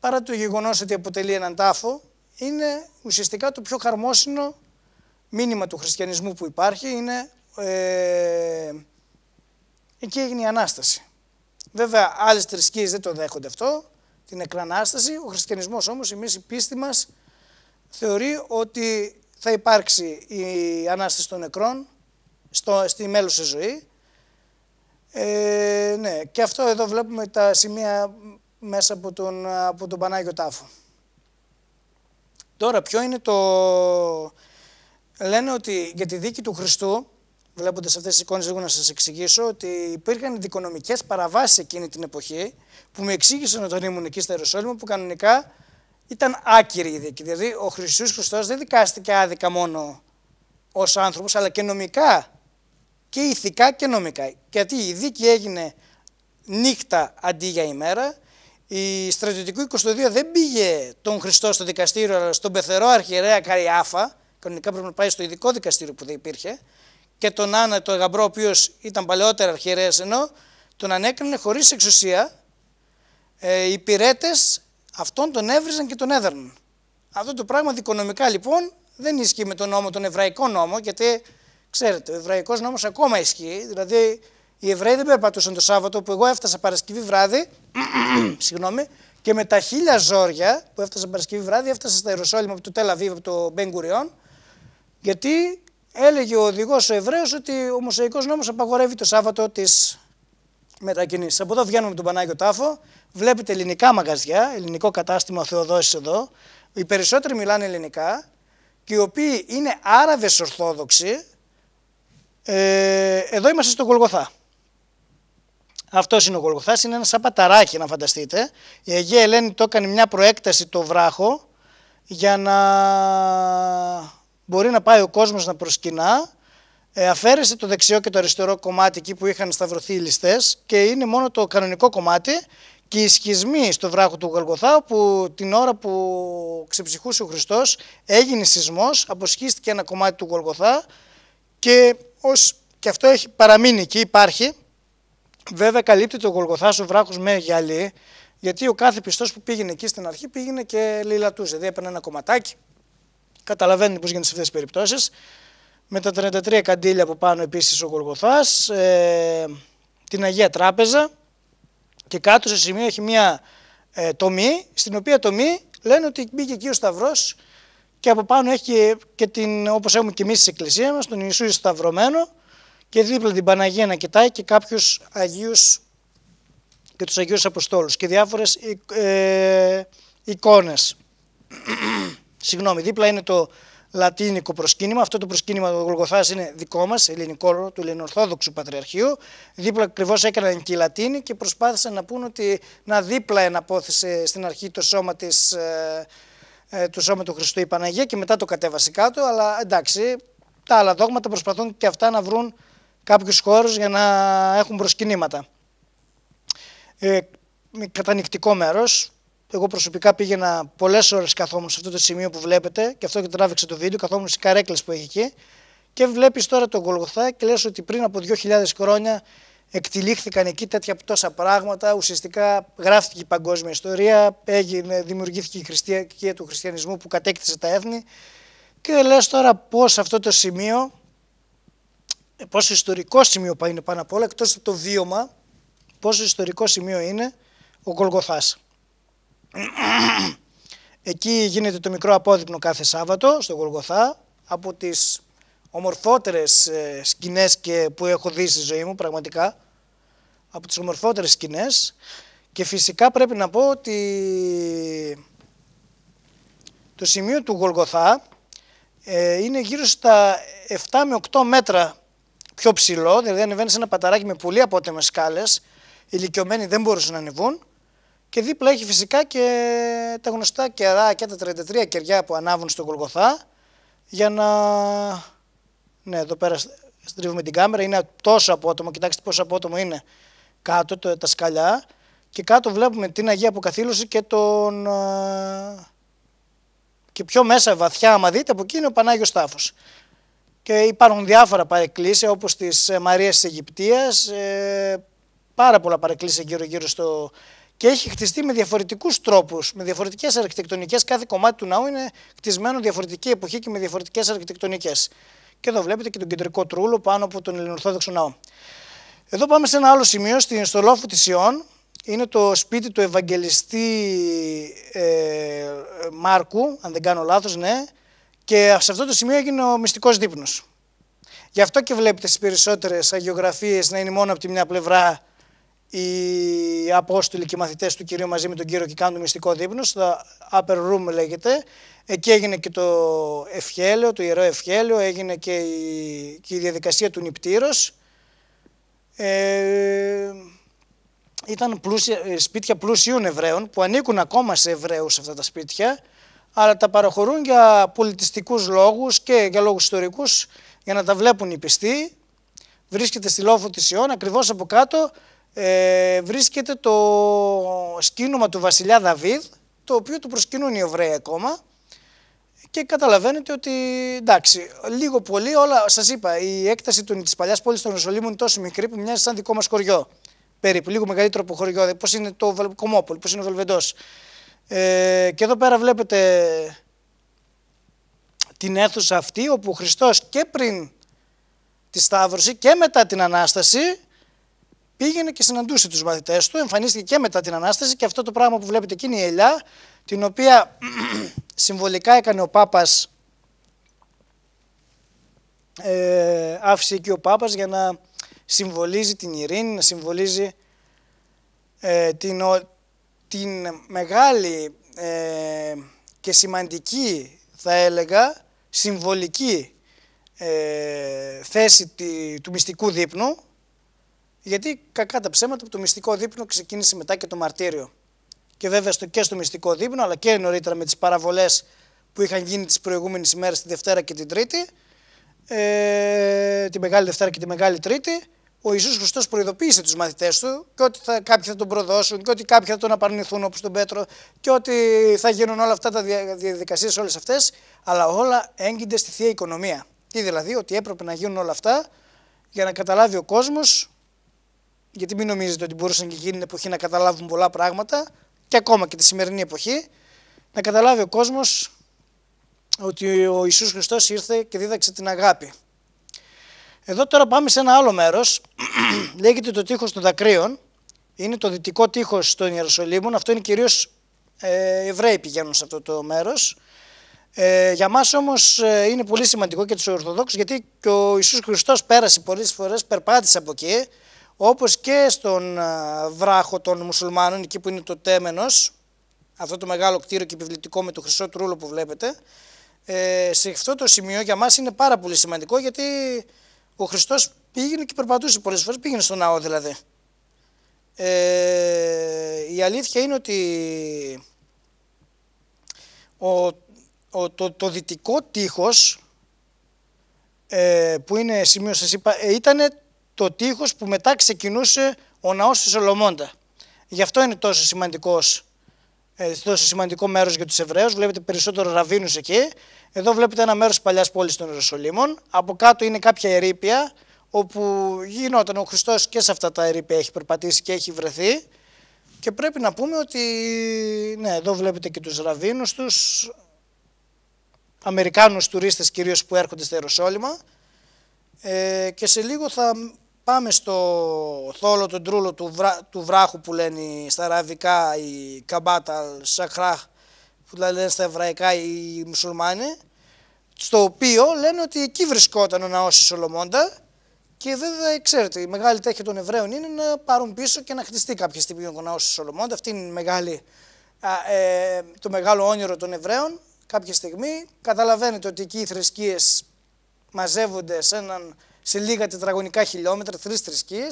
παρά το γεγονός ότι αποτελεί έναν τάφο, είναι ουσιαστικά το πιο χαρμόσυνο μήνυμα του χριστιανισμού που υπάρχει, είναι ε, εκεί έγινε η Ανάσταση. Βέβαια, άλλες θρησκείες δεν το δέχονται αυτό, την εκρανάσταση. Ο χριστιανισμός όμως, εμείς η πίστη μας θεωρεί ότι θα υπάρξει η ανάσταση των νεκρών στο, στη μέλουσα ζωή. Ε, ναι, και αυτό εδώ βλέπουμε τα σημεία μέσα από τον, από τον Πανάγιο Τάφο. Τώρα, ποιο είναι το. Λένε ότι για τη δίκη του Χριστού, βλέποντας αυτές τις εικόνες, λίγο να σας εξηγήσω ότι υπήρχαν δικονομικές παραβάσεις εκείνη την εποχή που με εξήγησαν όταν ήμουν εκεί στα Ιεροσόλυμα που κανονικά ήταν άκυρη η δίκη. Δηλαδή, ο Χριστός Χριστός δεν δικάστηκε άδικα μόνο ως άνθρωπος, αλλά και νομικά. Και ηθικά και νομικά. Γιατί η δίκη έγινε νύχτα αντί για ημέρα η στρατιωτικού 22 δεν πήγε τον Χριστό στο δικαστήριο, αλλά στον πεθερό αρχιερέα Καριάφα, κανονικά πρέπει να πάει στο ειδικό δικαστήριο που δεν υπήρχε, και τον Άννα, τον γαμπρό, ο οποίος ήταν παλαιότερα αρχιερέας, ενώ τον ανέκρινε χωρίς εξουσία. Ε, οι υπηρέτε αυτόν τον έβριζαν και τον έδερναν. Αυτό το πράγμα δικονομικά λοιπόν δεν ισχύει με τον νόμο, τον εβραϊκό νόμο, γιατί ξέρετε, ο εβραϊκός νόμος ακόμα ισχύει. Δηλαδή οι Εβραίοι δεν περπατούσαν το Σάββατο που εγώ έφτασα Παρασκευή βράδυ, συγγνώμη, και με τα χίλια ζόρια που έφτασα Παρασκευή βράδυ, έφτασα στα Ιεροσόλυμα από το Τελαβίβ, από το Μπενγκουριόν, γιατί έλεγε ο οδηγός ο Εβραίος ότι ο Μωσαϊκός νόμος απαγορεύει το Σάββατο τη μετακινήσεις. Από εδώ βγαίνουμε με τον Πανάγιο Τάφο, βλέπετε ελληνικά μαγαζιά, ελληνικό κατάστημα Θεοδόσης εδώ. Οι περισσότεροι μιλάνε ελληνικά και οι οποίοι είναι Άραβες Ορθόδοξοι. Ε, εδώ είμαστε στο Γολγοθά. Αυτός είναι ο Γολγοθάς. Είναι ένα σαν να φανταστείτε. Η Αγία Ελένη το έκανε μια προέκταση το βράχο για να μπορεί να πάει ο κόσμος να προσκυνά. Ε, αφαίρεσε το δεξιό και το αριστερό κομμάτι εκεί που είχαν σταυρωθεί οι ληστές και είναι μόνο το κανονικό κομμάτι και οι σχισμοί στο βράχο του Γολγοθά που την ώρα που ξεψυχούσε ο Χριστός έγινε σεισμός, αποσχίστηκε ένα κομμάτι του Γολγοθά και, ως, και αυτό έχει παραμείνει και υπάρχει Βέβαια καλύπτει το Γολγοθά ο βράχος με γυαλί, γιατί ο κάθε πιστός που πήγαινε εκεί στην αρχή πήγαινε και λιλατούσε, δηλαδή έπαιρνε ένα κομματάκι. Καταλαβαίνετε πώς γίνεται σε αυτές τις περιπτώσεις, Με τα 33 καντήλια από πάνω επίσης ο Γολγοθάς, ε, την Αγία Τράπεζα και κάτω σε σημείο έχει μια ε, τομή, στην οποία τομή λένε ότι μπήκε εκεί ο σταυρός και από πάνω έχει και, την, όπως έχουμε και εμείς στην εκκλησία μας, τον Ιησού σταυρωμένο, και δίπλα την Παναγία να κοιτάει και κάποιους Αγίους και τους Αγίους Αποστόλους και διάφορες ε, ε, εικόνες. Συγγνώμη, δίπλα είναι το λατίνικο προσκύνημα, αυτό το προσκύνημα του Γολγοθάς είναι δικό μας, ελληνικό, του ελληνοορθόδοξου Πατριαρχείου. Δίπλα ακριβώς έκαναν και οι Λατίνοι και προσπάθησαν να πούν ότι να δίπλα εναπόθεσε στην αρχή το σώμα ε, ε του Χριστού η Παναγία και μετά το κατέβασε κάτω, αλλά εντάξει, τα άλλα δόγματα προσπαθούν και αυτά να βρουν κάποιους χώρους για να έχουν προσκυνήματα. Ε, κατανοητικό μέρος, εγώ προσωπικά πήγαινα πολλές ώρες καθόμουν σε αυτό το σημείο που βλέπετε και αυτό και τράβηξε το βίντεο. Καθόμουν στις καρέκλες που έχει εκεί. Και βλέπεις τώρα τον Γολγοθά και λες ότι πριν από 2.000 χρόνια εκτυλίχθηκαν εκεί τέτοια τόσα πράγματα. Ουσιαστικά γράφτηκε η παγκόσμια ιστορία, έγινε, δημιουργήθηκε η χριστιανική του χριστιανισμού που κατέκτησε τα έθνη. Και λες τώρα πώς αυτό το σημείο ε, πόσο ιστορικό σημείο είναι πάνω απ' όλα, εκτός από το βίωμα, πόσο ιστορικό σημείο είναι ο Γολγοθάς. Εκεί γίνεται το μικρό απόδειπνο κάθε Σάββατο, στο Γολγοθά, από τις ομορφότερες ε, σκηνές και που έχω δει στη ζωή μου, πραγματικά, από τις ομορφότερες σκηνές και φυσικά πρέπει να πω ότι το σημείο του Γολγοθά ε, είναι γύρω στα 7 με 8 μέτρα πιο ψηλό, δηλαδή ανεβαίνεις σε ένα παταράκι με πολύ απότομες σκάλες. Οι ηλικιωμένοι δεν μπορούσαν να ανεβούν. Και δίπλα έχει φυσικά και τα γνωστά κερά και τα 33 κεριά που ανάβουν στον Κολγοθά για να... Ναι, εδώ πέρα στρίβουμε την κάμερα, είναι τόσο απότομο, κοιτάξτε πόσο απότομο είναι κάτω το, τα σκαλιά και κάτω βλέπουμε την Αγία Αποκαθήλωση και τον... Ε, και πιο μέσα βαθιά, άμα δείτε, από εκεί είναι ο Πανάγιος Τάφος και υπάρχουν διάφορα παρεκκλήσια όπως της ε, Μαρίας της Αιγυπτίας, ε, πάρα πολλά παρεκκλήσια γύρω γύρω στο... Και έχει χτιστεί με διαφορετικούς τρόπους, με διαφορετικές αρχιτεκτονικές. Κάθε κομμάτι του ναού είναι χτισμένο διαφορετική εποχή και με διαφορετικές αρχιτεκτονικές. Και εδώ βλέπετε και τον κεντρικό τρούλο πάνω από τον Ελληνορθόδοξο ναό. Εδώ πάμε σε ένα άλλο σημείο, στο λόφο της Ιών. Είναι το σπίτι του Ευαγγελιστή ε, ε Μάρκου, αν δεν κάνω λάθος, ναι, και σε αυτό το σημείο έγινε ο μυστικός δείπνος. Γι' αυτό και βλέπετε στις περισσότερες αγιογραφίες να είναι μόνο από τη μια πλευρά οι Απόστολοι και οι μαθητές του κυρίου μαζί με τον κύριο και κάνουν το μυστικό δείπνος. Στο upper room λέγεται. Εκεί έγινε και το ευχέλαιο, το ιερό ευχέλαιο, έγινε και η, η διαδικασία του νηπτήρος. Ε, ήταν ε, σπίτια πλούσιων Εβραίων που ανήκουν ακόμα σε Εβραίους αυτά τα σπίτια αλλά τα παραχωρούν για πολιτιστικούς λόγους και για λόγους ιστορικούς για να τα βλέπουν οι πιστοί. Βρίσκεται στη Λόφο της Ιών, ακριβώς από κάτω ε, βρίσκεται το σκήνωμα του βασιλιά Δαβίδ, το οποίο του προσκυνούν οι Εβραίοι ακόμα και καταλαβαίνετε ότι εντάξει, λίγο πολύ όλα, σας είπα, η έκταση της παλιάς πόλης των Ιερουσαλήμων είναι τόσο μικρή που μοιάζει σαν δικό μας χωριό περίπου, λίγο μεγαλύτερο από χωριό, πώς είναι το Κομόπολ, πώς είναι ο Βελβεντός. Ε, και εδώ πέρα βλέπετε την αίθουσα αυτή όπου ο Χριστός και πριν τη Σταύρωση και μετά την Ανάσταση πήγαινε και συναντούσε τους μαθητές του, εμφανίστηκε και μετά την Ανάσταση και αυτό το πράγμα που βλέπετε εκεί είναι η ελιά, την οποία συμβολικά έκανε ο Πάπας, ε, άφησε εκεί ο Πάπας για να συμβολίζει την ειρήνη, να συμβολίζει ε, την, την μεγάλη ε, και σημαντική θα έλεγα συμβολική ε, θέση του μυστικού δείπνου γιατί κακά τα ψέματα από το μυστικό δείπνο ξεκίνησε μετά και το μαρτύριο. Και βέβαια στο, και στο μυστικό δείπνο αλλά και νωρίτερα με τις παραβολές που είχαν γίνει τις προηγούμενες ημέρες τη Δευτέρα και την Τρίτη ε, τη Μεγάλη Δευτέρα και τη Μεγάλη Τρίτη ο Ιησούς Χριστός προειδοποίησε τους μαθητές του και ότι θα, κάποιοι θα τον προδώσουν και ότι κάποιοι θα τον απαρνηθούν όπως τον Πέτρο και ότι θα γίνουν όλα αυτά τα διαδικασίες όλες αυτές αλλά όλα έγκυνται στη Θεία Οικονομία. Τι δηλαδή ότι έπρεπε να γίνουν όλα αυτά για να καταλάβει ο κόσμος γιατί μην νομίζετε ότι μπορούσαν και εκείνη την εποχή να καταλάβουν πολλά πράγματα και ακόμα και τη σημερινή εποχή να καταλάβει ο κόσμος ότι ο Ιησούς Χριστός ήρθε και δίδαξε την αγάπη. Εδώ τώρα πάμε σε ένα άλλο μέρος, λέγεται το τείχος των δακρύων, είναι το δυτικό τείχος των Ιεροσολύμων, αυτό είναι κυρίως ε, Εβραίοι πηγαίνουν σε αυτό το μέρος. Ε, για μας όμως ε, είναι πολύ σημαντικό και τους Ορθοδόξους γιατί και ο Ιησούς Χριστός πέρασε πολλές φορές, περπάτησε από εκεί, όπως και στον ε, βράχο των μουσουλμάνων, εκεί που είναι το Τέμενος, αυτό το μεγάλο κτίριο και επιβλητικό με το χρυσό τρούλο που βλέπετε, ε, σε αυτό το σημείο για μας είναι πάρα πολύ σημαντικό γιατί ο Χριστός πήγαινε και περπατούσε πολλές φορές, πήγαινε στον ναό δηλαδή. Ε, η αλήθεια είναι ότι ο, ο, το, το δυτικό τείχος ε, που είναι σημείο σας είπα, ε, ήταν το τείχος που μετά ξεκινούσε ο ναός της Σολομώντα. Γι' αυτό είναι τόσο σημαντικός ε, σε σημαντικό μέρος για τους Εβραίους. Βλέπετε περισσότερο ραβίνους εκεί. Εδώ βλέπετε ένα μέρος παλιάς πόλης των Ιεροσολύμων. Από κάτω είναι κάποια ερήπια, όπου γινόταν ο Χριστός και σε αυτά τα ερήπια έχει περπατήσει και έχει βρεθεί. Και πρέπει να πούμε ότι, ναι, εδώ βλέπετε και τους ραβίνους τους, Αμερικάνους τουρίστες κυρίως που έρχονται στα Ιεροσόλυμα ε, και σε λίγο θα Πάμε στο θόλο τον τρούλο του, βρά, του βράχου που λένε στα αραβικά η καμπάτα σαχράχ που λένε στα εβραϊκά οι μουσουλμάνοι στο οποίο λένε ότι εκεί βρισκόταν ο ναός της Σολομώντα και βέβαια ξέρετε η μεγάλη τέχεια των Εβραίων είναι να πάρουν πίσω και να χτιστεί κάποια στιγμή ο ναός της Σολομώντα αυτή είναι ε, το μεγάλο όνειρο των Εβραίων κάποια στιγμή καταλαβαίνετε ότι εκεί οι θρησκείες μαζεύονται σε έναν σε λίγα τετραγωνικά χιλιόμετρα, τρεις θρησκείες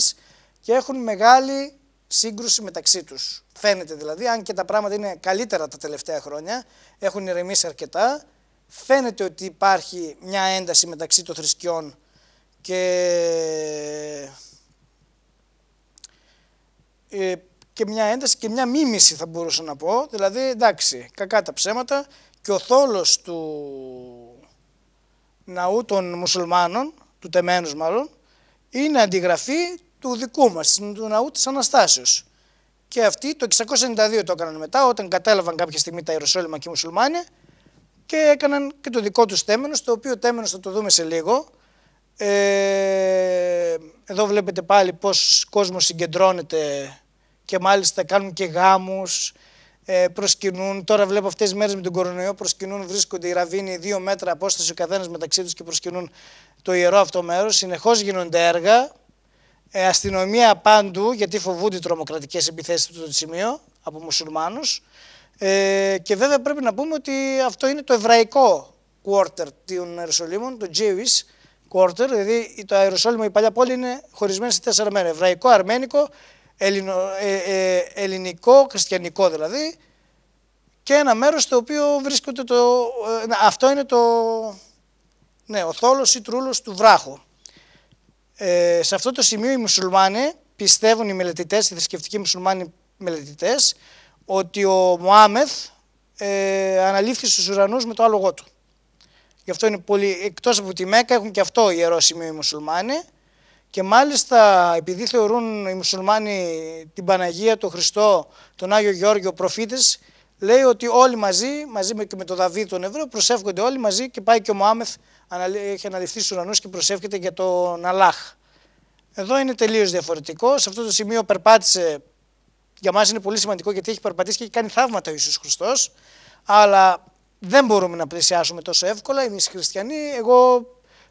και έχουν μεγάλη σύγκρουση μεταξύ τους. Φαίνεται δηλαδή, αν και τα πράγματα είναι καλύτερα τα τελευταία χρόνια, έχουν ηρεμήσει αρκετά. Φαίνεται ότι υπάρχει μια ένταση μεταξύ των θρησκειών και, ε, και μια ένταση και μια μίμηση θα μπορούσα να πω. Δηλαδή, εντάξει, κακά τα ψέματα και ο θόλος του ναού των μουσουλμάνων του τεμένους μάλλον, είναι αντιγραφή του δικού μας, του ναού της Αναστάσεως. Και αυτοί το 692 το έκαναν μετά, όταν κατάλαβαν κάποια στιγμή τα Ιεροσόλυμα και οι Μουσουλμάνοι και έκαναν και το δικό τους τέμενος, το οποίο τέμενος θα το δούμε σε λίγο. Ε, εδώ βλέπετε πάλι πώς κόσμος συγκεντρώνεται και μάλιστα κάνουν και γάμους, ε, προσκυνούν. Τώρα βλέπω αυτές τις μέρες με τον κορονοϊό προσκυνούν, βρίσκονται οι ραβίνοι δύο μέτρα απόσταση ο καθένας μεταξύ τους και προσκυνούν το ιερό αυτό μέρος, συνεχώς γίνονται έργα, ε, αστυνομία πάντου, γιατί φοβούνται οι τρομοκρατικές επιθέσεις το σημείο από μουσουλμάνους. Ε, και βέβαια πρέπει να πούμε ότι αυτό είναι το εβραϊκό quarter των Ιερουσαλήμων, το Jewish quarter, δηλαδή το Ιερουσαλήμ, η παλιά πόλη είναι χωρισμένη σε τέσσερα μέρη, εβραϊκό, αρμένικο, ε, ε, ελληνικό, χριστιανικό δηλαδή, και ένα μέρος το οποίο βρίσκονται το... αυτό είναι το, ναι, ο θόλος ή τρούλος του βράχου. Ε, σε αυτό το σημείο οι μουσουλμάνοι, πιστεύουν οι μελετητές, οι θρησκευτικοί μουσουλμάνοι μελετητές, ότι ο Μωάμεθ ε, αναλήφθη στους ουρανούς με το άλογό του. Γι' αυτό είναι πολύ, εκτός από τη Μέκα έχουν και αυτό ιερό σημείο οι μουσουλμάνοι και μάλιστα επειδή θεωρούν οι μουσουλμάνοι την Παναγία, τον Χριστό, τον Άγιο Γεώργιο προφήτες, λέει ότι όλοι μαζί, μαζί και με τον Δαβίδ τον Ευρώ, προσεύχονται όλοι μαζί και πάει και ο Μωάμεθ, έχει αναλυφθεί στους ουρανούς και προσεύχεται για τον Αλάχ. Εδώ είναι τελείως διαφορετικό. Σε αυτό το σημείο περπάτησε, για μας είναι πολύ σημαντικό γιατί έχει περπατήσει και έχει κάνει θαύματα ο Ιησούς Χριστός. Αλλά δεν μπορούμε να πλησιάσουμε τόσο εύκολα. Εμείς οι χριστιανοί, εγώ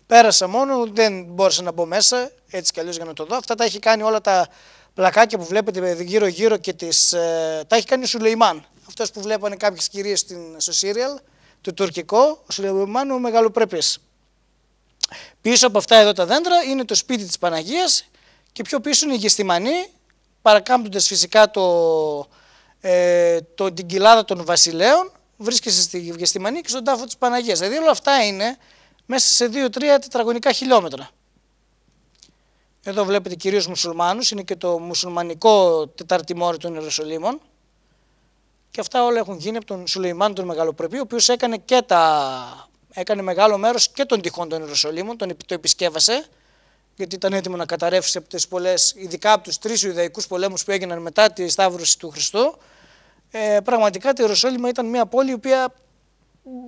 πέρασα μόνο, δεν μπόρεσα να μπω μέσα, έτσι κι αλλιώς για να το δω. Αυτά τα έχει κάνει όλα τα πλακάκια που βλέπετε γύρω-γύρω και τις, ε, τα έχει κάνει ο Σουλεϊμάν αυτός που βλέπανε κάποιες κυρίες στο σύριαλ, το τουρκικό, ο Σουλεϊμάνου ο μεγαλοπρεπή. Πίσω από αυτά εδώ τα δέντρα είναι το σπίτι της Παναγίας και πιο πίσω είναι οι Γεστημανοί, παρακάμπτοντας φυσικά το, ε, το, την κοιλάδα των βασιλέων, βρίσκεσαι στη Γεστημανή και στον τάφο της Παναγίας. Δηλαδή όλα αυτά είναι μέσα σε 2-3 τετραγωνικά χιλιόμετρα. Εδώ βλέπετε κυρίως μουσουλμάνους, είναι και το μουσουλμανικό τεταρτημόρι των Ιεροσολύμων. Και αυτά όλα έχουν γίνει από τον Σουλεϊμάν τον Μεγαλοπρεπή, ο οποίος έκανε Έκανε μεγάλο μέρος και των τυχών των Ιεροσολύμων, τον το επισκέβασε, γιατί ήταν έτοιμο να καταρρεύσει από τις πολλές, ειδικά από τους τρεις Ιουδαϊκούς πολέμους που έγιναν μετά τη Σταύρωση του Χριστού. Ε, πραγματικά το Ιεροσόλυμα ήταν μια πόλη η οποία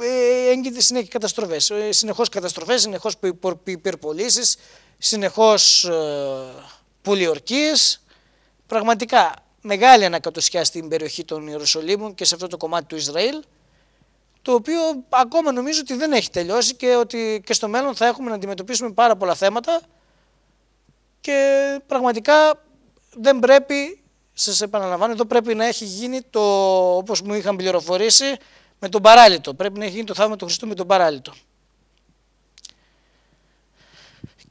ε, έγκυται συνέχεια καταστροφές. Συνεχώς καταστροφές, συνεχώς υπερπολίσει, συνεχώς ε, ε πολιορκίες. Πραγματικά μεγάλη ανακατοσιά στην περιοχή των Ιεροσολύμων και σε αυτό το κομμάτι του Ισραήλ το οποίο ακόμα νομίζω ότι δεν έχει τελειώσει και ότι και στο μέλλον θα έχουμε να αντιμετωπίσουμε πάρα πολλά θέματα και πραγματικά δεν πρέπει, σας επαναλαμβάνω, εδώ πρέπει να έχει γίνει το, όπως μου είχαν πληροφορήσει, με τον παράλυτο. Πρέπει να έχει γίνει το θαύμα του Χριστού με τον παράλυτο.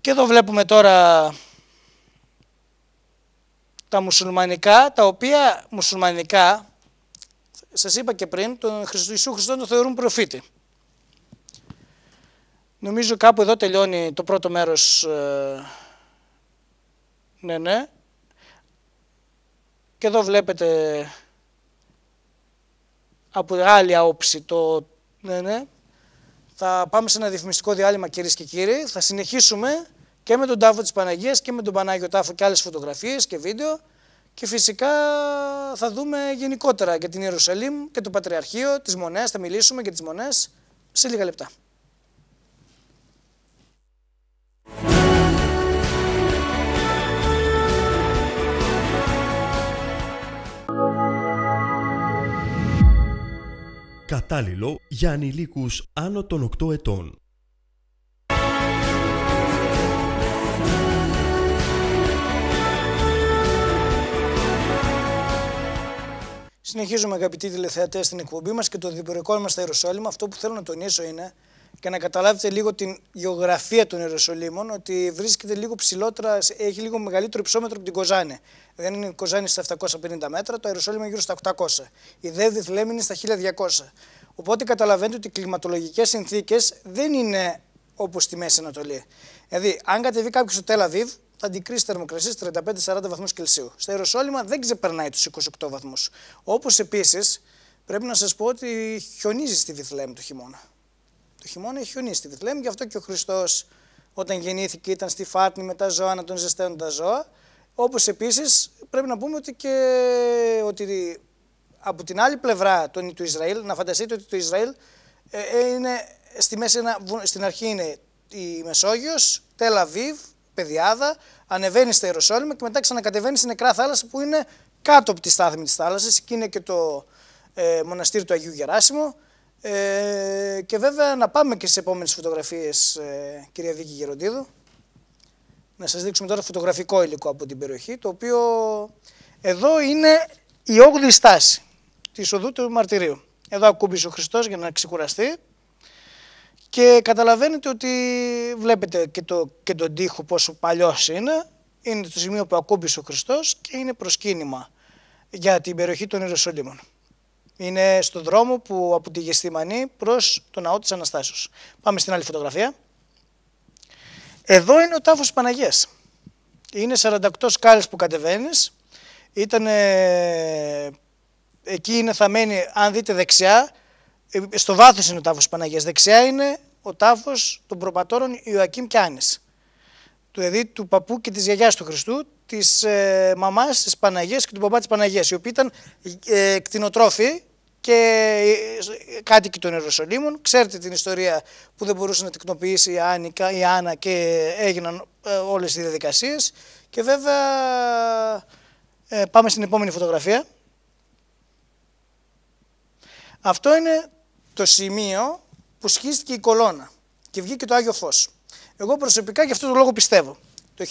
Και εδώ βλέπουμε τώρα τα μουσουλμανικά, τα οποία μουσουλμανικά, σας είπα και πριν, τον Ιησού Χριστό τον θεωρούν προφήτη. Νομίζω κάπου εδώ τελειώνει το πρώτο μέρος, ε, ναι, ναι. Και εδώ βλέπετε από άλλη άποψη το, ναι, ναι. Θα πάμε σε ένα διαφημιστικό διάλειμμα κυρίες και κύριοι, θα συνεχίσουμε και με τον τάφο της Παναγίας και με τον Πανάγιο Τάφο και άλλες φωτογραφίες και βίντεο και φυσικά θα δούμε γενικότερα για την Ιερουσαλήμ και το Πατριαρχείο, τις Μονές, θα μιλήσουμε για τις Μονές σε λίγα λεπτά. Κατάλληλο για ανηλίκους άνω των 8 ετών. Συνεχίζουμε, αγαπητοί τηλεθεατές, στην εκπομπή μας και το διπορικό μας στα Ιεροσόλυμα. Αυτό που θέλω να τονίσω είναι και να καταλάβετε λίγο την γεωγραφία των Ιεροσολύμων, ότι βρίσκεται λίγο ψηλότερα, έχει λίγο μεγαλύτερο υψόμετρο από την Κοζάνη. Δεν είναι η Κοζάνη στα 750 μέτρα, το Ιεροσόλυμα γύρω στα 800. Η Δεύτερη λέμε είναι στα 1200. Οπότε καταλαβαίνετε ότι οι κλιματολογικές συνθήκες δεν είναι όπως στη Μέση Ανατολή. Δηλαδή, αν κατεβεί κάποιος στο Τελαβίβ, τα αντικρισει θερμοκρασια θερμοκρασίε 35-40 βαθμούς Κελσίου. Στα Ιεροσόλυμα δεν ξεπερνάει τους 28 βαθμούς. Όπως επίσης πρέπει να σας πω ότι χιονίζει στη Βιθλέμ το χειμώνα. Το χειμώνα έχει χιονίσει στη Βιθλέμ, γι' αυτό και ο Χριστός όταν γεννήθηκε ήταν στη Φάτνη με τα ζώα να τον ζεσταίνουν τα ζώα. Όπως επίσης πρέπει να πούμε ότι και ότι από την άλλη πλευρά του Ισραήλ, να φανταστείτε ότι το Ισραήλ ε, ε, είναι στη μέση, στην αρχή είναι η Μεσόγειος, Τελαβίβ, πεδιάδα, ανεβαίνει στα Ιεροσόλυμα και μετά ξανακατεβαίνει στην νεκρά θάλασσα που είναι κάτω από τη στάθμη της θάλασσας. Εκεί είναι και το ε, μοναστήρι του Αγίου Γεράσιμου. Ε, και βέβαια να πάμε και στις επόμενες φωτογραφίες, ε, κυρία Δίκη Γεροντίδου. Να σας δείξουμε τώρα φωτογραφικό υλικό από την περιοχή, το οποίο εδώ είναι η 8η στάση της οδού του μαρτυρίου. Εδώ ακούμπησε ο Χριστός για να ξεκουραστεί, και καταλαβαίνετε ότι βλέπετε και, το, και τον τοίχο πόσο παλιός είναι. Είναι το σημείο που ακούμπησε ο Χριστός και είναι προσκύνημα για την περιοχή των Ιεροσολύμων. Είναι στο δρόμο που από τη Γεστημανή προς το ναό της Αναστάσεως. Πάμε στην άλλη φωτογραφία. Εδώ είναι ο τάφος Παναγίας. Είναι 48 σκάλε που κατεβαίνεις. Ήταν, ε, εκεί είναι θαμένη, αν δείτε δεξιά, ε, στο βάθος είναι ο τάφος Παναγίας. Δεξιά είναι ο τάφος των προπατώρων Ιωακήμ και του Δηλαδή του παππού και της γιαγιάς του Χριστού, της ε, μαμάς της Παναγίας και του παπά της Παναγίας, οι οποίοι ήταν ε, κτηνοτρόφοι και ε, κάτοικοι των Ιεροσολύμων. Ξέρετε την ιστορία που δεν μπορούσε να τεκνοποιήσει η, η Άννα και έγιναν ε, όλες οι διαδικασίες. Και βέβαια ε, πάμε στην επόμενη φωτογραφία. Αυτό είναι το σημείο που σχίστηκε η κολόνα και βγήκε το Άγιο Φως. Εγώ προσωπικά γι' αυτό το λόγο πιστεύω. Το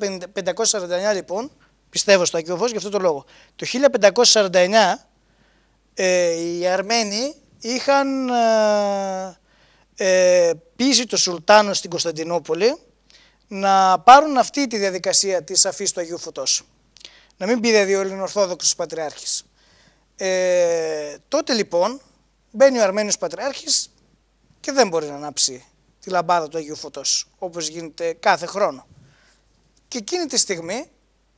1549 λοιπόν πιστεύω στο Άγιο Φως γι' αυτό το λόγο. Το 1549 ε, οι Αρμένοι είχαν ε, ε, πείσει το Σουλτάνο στην Κωνσταντινούπολη να πάρουν αυτή τη διαδικασία της αφής του Αγίου Φωτός. Να μην πει δηλαδή ο Ελληνοορθόδοξος Πατριάρχης. Ε, τότε λοιπόν Μπαίνει ο Αρμένιος Πατριάρχης και δεν μπορεί να ανάψει τη λαμπάδα του Αγίου Φωτός, όπως γίνεται κάθε χρόνο. Και εκείνη τη στιγμή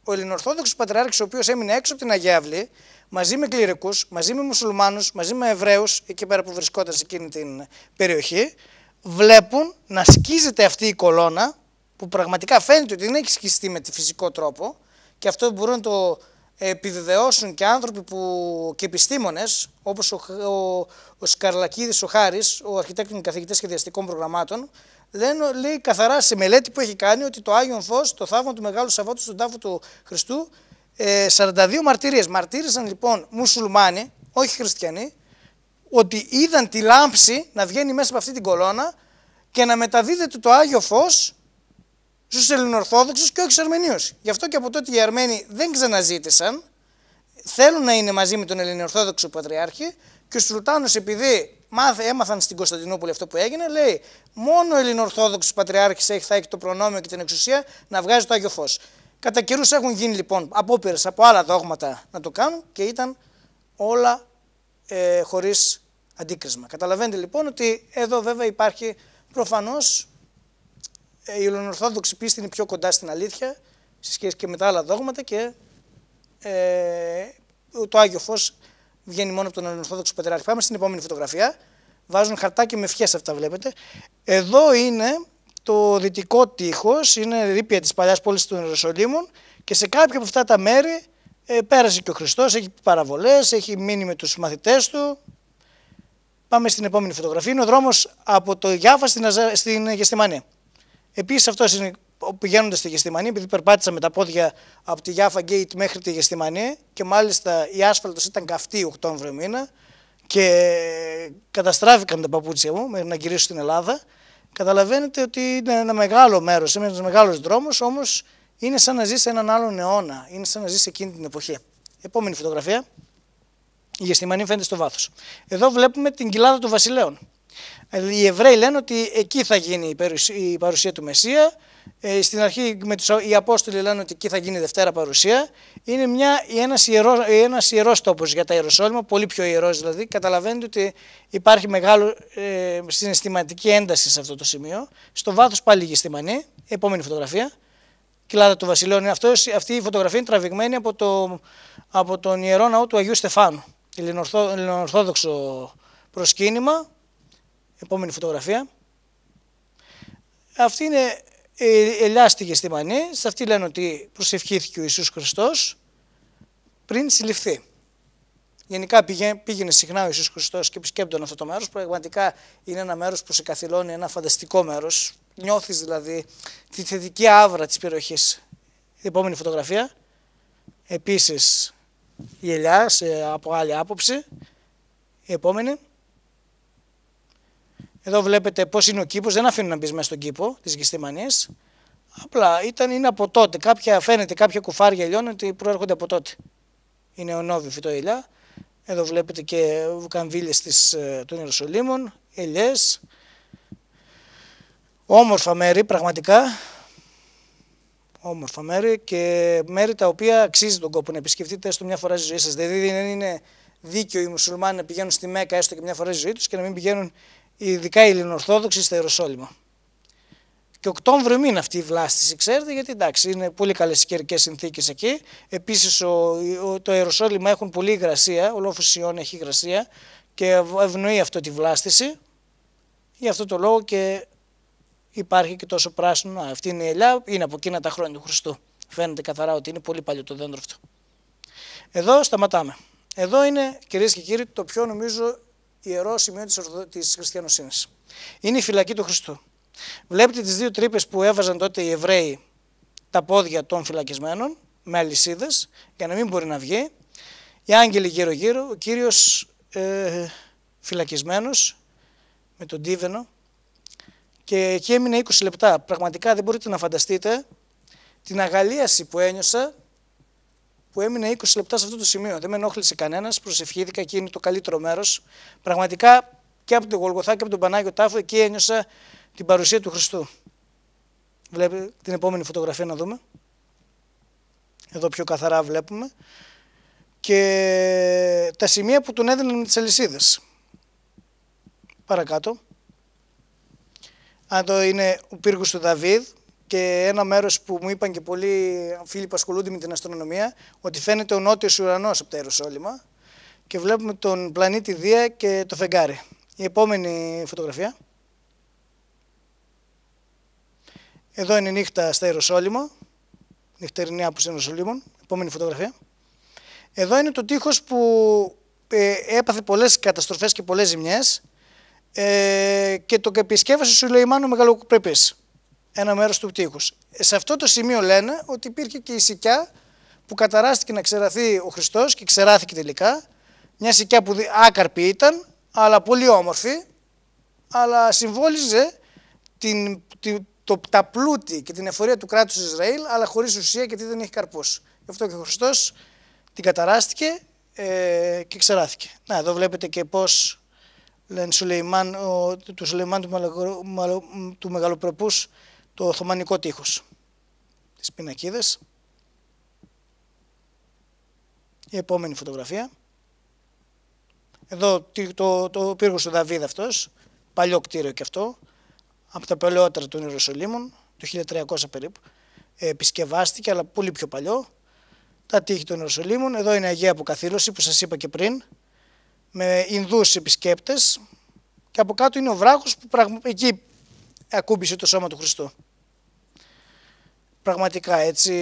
ο Ελληνορθόδοξος Πατριάρχης, ο οποίος έμεινε έξω από την Αγία Αυλή, μαζί με κληρικούς, μαζί με μουσουλμάνους, μαζί με Εβραίους, εκεί πέρα που βρισκόταν σε εκείνη την περιοχή, βλέπουν να σκίζεται αυτή η κολόνα, που πραγματικά φαίνεται ότι δεν έχει σκιστεί με τη φυσικό τρόπο, και αυτό μπορούν να το επιβεβαιώσουν και άνθρωποι που, και επιστήμονες, όπως ο, ο, ο Σκαρλακίδης ο Χάρης, ο και καθηγητής σχεδιαστικών προγραμμάτων, λέει καθαρά σε μελέτη που έχει κάνει ότι το Άγιον φως, το θαύμα του Μεγάλου Σαββάτου στον τάφο του Χριστού, 42 ε, μαρτυρίες. Μαρτύρησαν λοιπόν μουσουλμάνοι, όχι χριστιανοί, ότι είδαν τη λάμψη να βγαίνει μέσα από αυτή την κολόνα και να μεταδίδεται το Άγιο Φως στους Ελληνοορθόδοξους και όχι στους Αρμενίους. Γι' αυτό και από τότε οι Αρμένοι δεν ξαναζήτησαν. Θέλουν να είναι μαζί με τον Ελληνοορθόδοξο Πατριάρχη και ο Σουλτάνος, επειδή έμαθαν στην Κωνσταντινούπολη αυτό που έγινε, λέει: Μόνο ο Ελληνοορθόδοξος Πατριάρχης θα έχει το προνόμιο και την εξουσία να βγάζει το Άγιο Φως. Κατά καιρούς έχουν γίνει λοιπόν απόπειρες από άλλα δόγματα να το κάνουν και ήταν όλα ε, χωρίς αντίκρισμα. Καταλαβαίνετε λοιπόν ότι εδώ βέβαια υπάρχει προφανώς η ε, ολονορθόδοξη πίστη είναι πιο κοντά στην αλήθεια σε σχέση και με τα άλλα δόγματα και ε, το Άγιο Φως βγαίνει μόνο από τον ολονορθόδοξο Πατεράρχη. Πάμε στην επόμενη φωτογραφία. Βάζουν χαρτάκι με φιές αυτά βλέπετε. Εδώ είναι το δυτικό τείχος, είναι ρήπια της παλιάς πόλης των Ιεροσολύμων και σε κάποια από αυτά τα μέρη ε, πέρασε και ο Χριστός, έχει παραβολές, έχει μείνει με τους μαθητές του. Πάμε στην επόμενη φωτογραφία. Είναι ο δρόμος από το Γιάφα στην, Αζα... Επίσης, αυτός είναι πηγαίνοντας στη Γεστημανή, επειδή περπάτησα με τα πόδια από τη Γιάφα Γκέιτ μέχρι τη Γεστημανή και μάλιστα η ασφαλτό ήταν καυτή Οκτώβριο μήνα και καταστράφηκαν τα παπούτσια μου μέχρι να γυρίσω στην Ελλάδα. Καταλαβαίνετε ότι είναι ένα μεγάλο μέρος, είναι ένας μεγάλος δρόμος, όμως είναι σαν να ζεις σε έναν άλλον αιώνα, είναι σαν να ζεις εκείνη την εποχή. Επόμενη φωτογραφία. Η Γεστημανή φαίνεται στο βάθος. Εδώ βλέπουμε την κοιλάδα των Βασιλέων. Ε, οι Εβραίοι λένε ότι εκεί θα γίνει η παρουσία του Μεσσία. Ε, στην αρχή με τους, οι Απόστολοι λένε ότι εκεί θα γίνει η Δευτέρα παρουσία. Είναι μια, ένας, ιερός, ένας ιερός τόπος για τα Ιεροσόλυμα, πολύ πιο ιερός δηλαδή. Καταλαβαίνετε ότι υπάρχει μεγάλη ε, συναισθηματική ένταση σε αυτό το σημείο. Στο βάθος πάλι γεστημανή, επόμενη φωτογραφία. Κοιλάδα του είναι Αυτός, αυτή η φωτογραφία είναι τραβηγμένη από, το, από τον Ιερό Ναό του Αγίου Στεφάνου. Ελληνοορθόδοξο προσκύνημα Επόμενη φωτογραφία. Αυτή είναι η ε, Ελιά στη Μανή. Σε αυτή λένε ότι προσευχήθηκε ο Ιησούς Χριστός πριν συλληφθεί. Γενικά πήγαινε συχνά ο Ιησούς Χριστός και επισκέπτονται αυτό το μέρος. Πραγματικά είναι ένα μέρος που σε καθυλώνει, ένα φανταστικό μέρος. Νιώθεις δηλαδή τη θετική άβρα της περιοχής. Η επόμενη φωτογραφία. Επίσης η ελιά σε, από άλλη άποψη. Η επόμενη. Εδώ βλέπετε πώς είναι ο κήπος. Δεν αφήνουν να μπεις μέσα στον κήπο της Γεστημανία. Απλά ήταν, είναι από τότε. Κάποια, φαίνεται κάποια κουφάρια ελιών ότι προέρχονται από τότε. Είναι ο Νόβι φυτό ελιά. Εδώ βλέπετε και βουκαμβίλε ε, των Ιερουσαλήμων, ελιές. Όμορφα μέρη πραγματικά. Όμορφα μέρη και μέρη τα οποία αξίζει τον κόπο να επισκεφτείτε έστω μια φορά στη ζωή σας. Δηλαδή δεν είναι δίκιο οι μουσουλμάνοι να πηγαίνουν στη Μέκα έστω και μια φορά στη ζωή τους και να μην πηγαίνουν ειδικά οι Ελληνοορθόδοξοι στα Ιεροσόλυμα. Και Οκτώβριο μήνα αυτή η βλάστηση, ξέρετε, γιατί εντάξει, είναι πολύ καλές οι καιρικές συνθήκες εκεί. Επίσης, το Ιεροσόλυμα έχουν πολύ υγρασία, ο λόφος Ιών έχει υγρασία και ευνοεί αυτό τη βλάστηση. Γι' αυτό το λόγο και υπάρχει και τόσο πράσινο. Αυτή είναι η ελιά, είναι από εκείνα τα χρόνια του Χριστού. Φαίνεται καθαρά ότι είναι πολύ παλιό το δέντρο αυτό. Εδώ σταματάμε. Εδώ είναι, κυρίες και κύριοι, το πιο νομίζω ιερό σημείο της, Ορθοδο... Είναι η φυλακή του Χριστού. Βλέπετε τις δύο τρύπες που έβαζαν τότε οι Εβραίοι τα πόδια των φυλακισμένων με αλυσίδες για να μην μπορεί να βγει. Οι άγγελοι γύρω γύρω, ο Κύριος ε, φυλακισμένος με τον Τίβενο και εκεί έμεινε 20 λεπτά. Πραγματικά δεν μπορείτε να φανταστείτε την αγαλίαση που ένιωσα που έμεινε 20 λεπτά σε αυτό το σημείο. Δεν με ενόχλησε κανένας, προσευχήθηκα και είναι το καλύτερο μέρος. Πραγματικά και από τον Γολγοθά και από τον Πανάγιο Τάφο εκεί ένιωσα την παρουσία του Χριστού. Βλέπετε την επόμενη φωτογραφία να δούμε. Εδώ πιο καθαρά βλέπουμε. Και τα σημεία που τον έδιναν με τις αλυσίδες. Παρακάτω. Αν το είναι ο πύργος του Δαβίδ, και ένα μέρος που μου είπαν και πολλοί φίλοι που ασχολούνται με την αστρονομία, ότι φαίνεται ο νότιος ουρανός από τα αεροσόλυμα και βλέπουμε τον πλανήτη Δία και το φεγγάρι. Η επόμενη φωτογραφία. Εδώ είναι η νύχτα στα αεροσόλυμα, νυχτερινή άποψη αεροσολύμων. Επόμενη φωτογραφία. Εδώ είναι το τείχος που ε, έπαθε πολλές καταστροφές και πολλές ζημιές ε, και το επισκέφασε ο Σουλεϊμάνου Μεγαλοκοπρεπής ένα μέρος του τείχου. Σε αυτό το σημείο λένε ότι υπήρχε και η σικιά που καταράστηκε να ξεραθεί ο Χριστός και ξεράθηκε τελικά. Μια σικιά που άκαρπη ήταν, αλλά πολύ όμορφη, αλλά συμβόλιζε την, το, τα πλούτη και την εφορία του κράτους Ισραήλ, αλλά χωρίς ουσία γιατί δεν είχε καρπούς. Γι' αυτό και ο Χριστός την καταράστηκε ε, και ξεράθηκε. Να, εδώ βλέπετε και πώς λένε Σουλεϊμάν, ο, του Σουλεϊμάν του, μεγαλοπρεπούς το Οθωμανικό τείχος, τις πινακίδες. Η επόμενη φωτογραφία. Εδώ το, το πύργος του Δαβίδ αυτός, παλιό κτίριο και αυτό, από τα παλαιότερα των Ιεροσολύμων, το 1300 περίπου, ε, επισκευάστηκε, αλλά πολύ πιο παλιό. Τα τείχη των Ιεροσολύμων, εδώ είναι η Αγία Αποκαθήλωση που σας είπα και πριν, με Ινδούς επισκέπτες και από κάτω είναι ο βράχος που πραγμα... εκεί ακούμπησε το σώμα του Χριστού πραγματικά έτσι,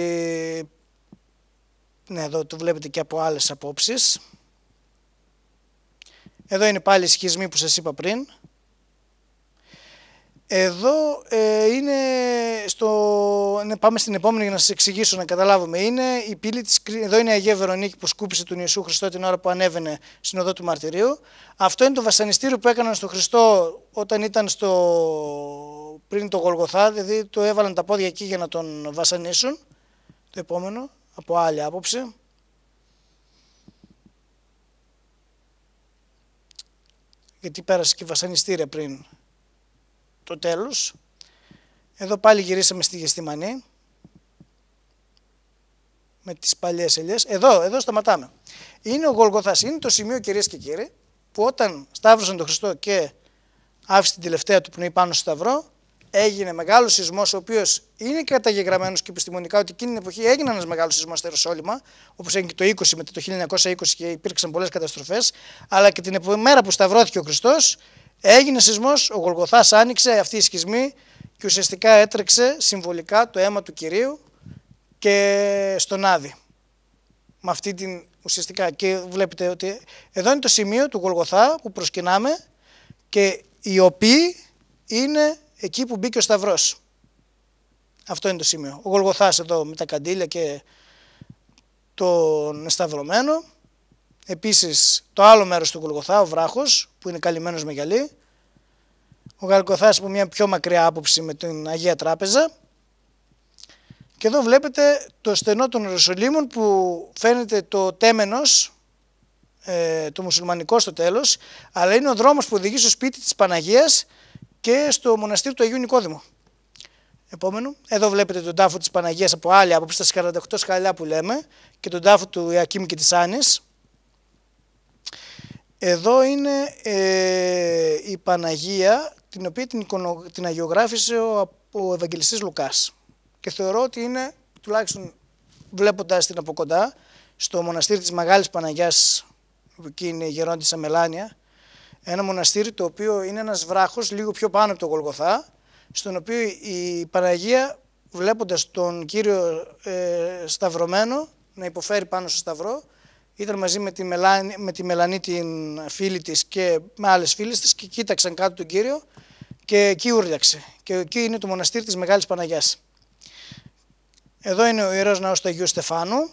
ναι εδώ το βλέπετε και από άλλες απόψεις. Εδώ είναι πάλι η σχισμοί που σας είπα πριν. Εδώ ε, είναι στο... Ναι, πάμε στην επόμενη για να σας εξηγήσω να καταλάβουμε. Είναι η πύλη της... Εδώ είναι η Αγία Βερονίκη που σκούπισε τον Ιησού Χριστό την ώρα που ανέβαινε στην οδό του μαρτυρίου. Αυτό είναι το βασανιστήριο που έκαναν στον Χριστό όταν ήταν στο πριν το Γολγοθά, δηλαδή το έβαλαν τα πόδια εκεί για να τον βασανίσουν. Το επόμενο, από άλλη άποψη. Γιατί πέρασε και βασανιστήρια πριν το τέλος. Εδώ πάλι γυρίσαμε στη Γεστημανή. Με τις παλιές ελιές. Εδώ, εδώ σταματάμε. Είναι ο Γολγοθάς, είναι το σημείο κυρίες και κύριοι που όταν σταύρωσαν τον Χριστό και άφησε την τελευταία του πνοή πάνω στο σταυρό, έγινε μεγάλος σεισμός, ο οποίος είναι καταγεγραμμένος και επιστημονικά ότι εκείνη την εποχή έγινε ένας μεγάλος σεισμός στο Ιεροσόλυμα, όπως έγινε και το 20 μετά το 1920 και υπήρξαν πολλές καταστροφές, αλλά και την μέρα που σταυρώθηκε ο Χριστός έγινε σεισμός, ο Γολγοθάς άνοιξε αυτή η σχισμή και ουσιαστικά έτρεξε συμβολικά το αίμα του κυρίου και στον Άδη. Με αυτή την ουσιαστικά και βλέπετε ότι εδώ είναι το σημείο του Γολγοθά που προσκυνάμε και οι οποίοι είναι εκεί που μπήκε ο Σταυρός. Αυτό είναι το σημείο. Ο Γολγοθάς εδώ με τα καντήλια και τον σταυρωμένο. Επίσης το άλλο μέρος του Γολγοθά, ο βράχος που είναι καλυμμένος με γυαλί. Ο Γαλκοθάς από μια πιο μακριά άποψη με την Αγία Τράπεζα. Και εδώ βλέπετε το στενό των Ιερουσαλήμων που φαίνεται το τέμενος, ε, το μουσουλμανικό στο τέλος, αλλά είναι ο δρόμος που οδηγεί στο σπίτι της Παναγίας και στο μοναστήρι του Αγίου Νικόδημου. Επόμενο. Εδώ βλέπετε τον τάφο της Παναγίας από άλλη άποψη, στα 48 σκαλιά που λέμε, και τον τάφο του Ιακίμ και της Άνης. Εδώ είναι ε, η Παναγία, την οποία την, αγιογράφησε ο, ο Ευαγγελιστής Λουκάς. Και θεωρώ ότι είναι, τουλάχιστον βλέποντας την από κοντά, στο μοναστήρι της Μεγάλης Παναγιάς, που εκεί είναι η Γερόντισσα Μελάνια, ένα μοναστήρι το οποίο είναι ένας βράχος λίγο πιο πάνω από το Γολγοθά, στον οποίο η Παναγία βλέποντας τον Κύριο ε, σταυρωμένο να υποφέρει πάνω στο σταυρό, ήταν μαζί με τη, Μελάνη, με τη Μελανή την φίλη της και με άλλες φίλες της και κοίταξαν κάτω τον Κύριο και εκεί ούρλιαξε. Και εκεί είναι το μοναστήρι της Μεγάλης Παναγιάς. Εδώ είναι ο Ιερός Ναός του Αγίου Στεφάνου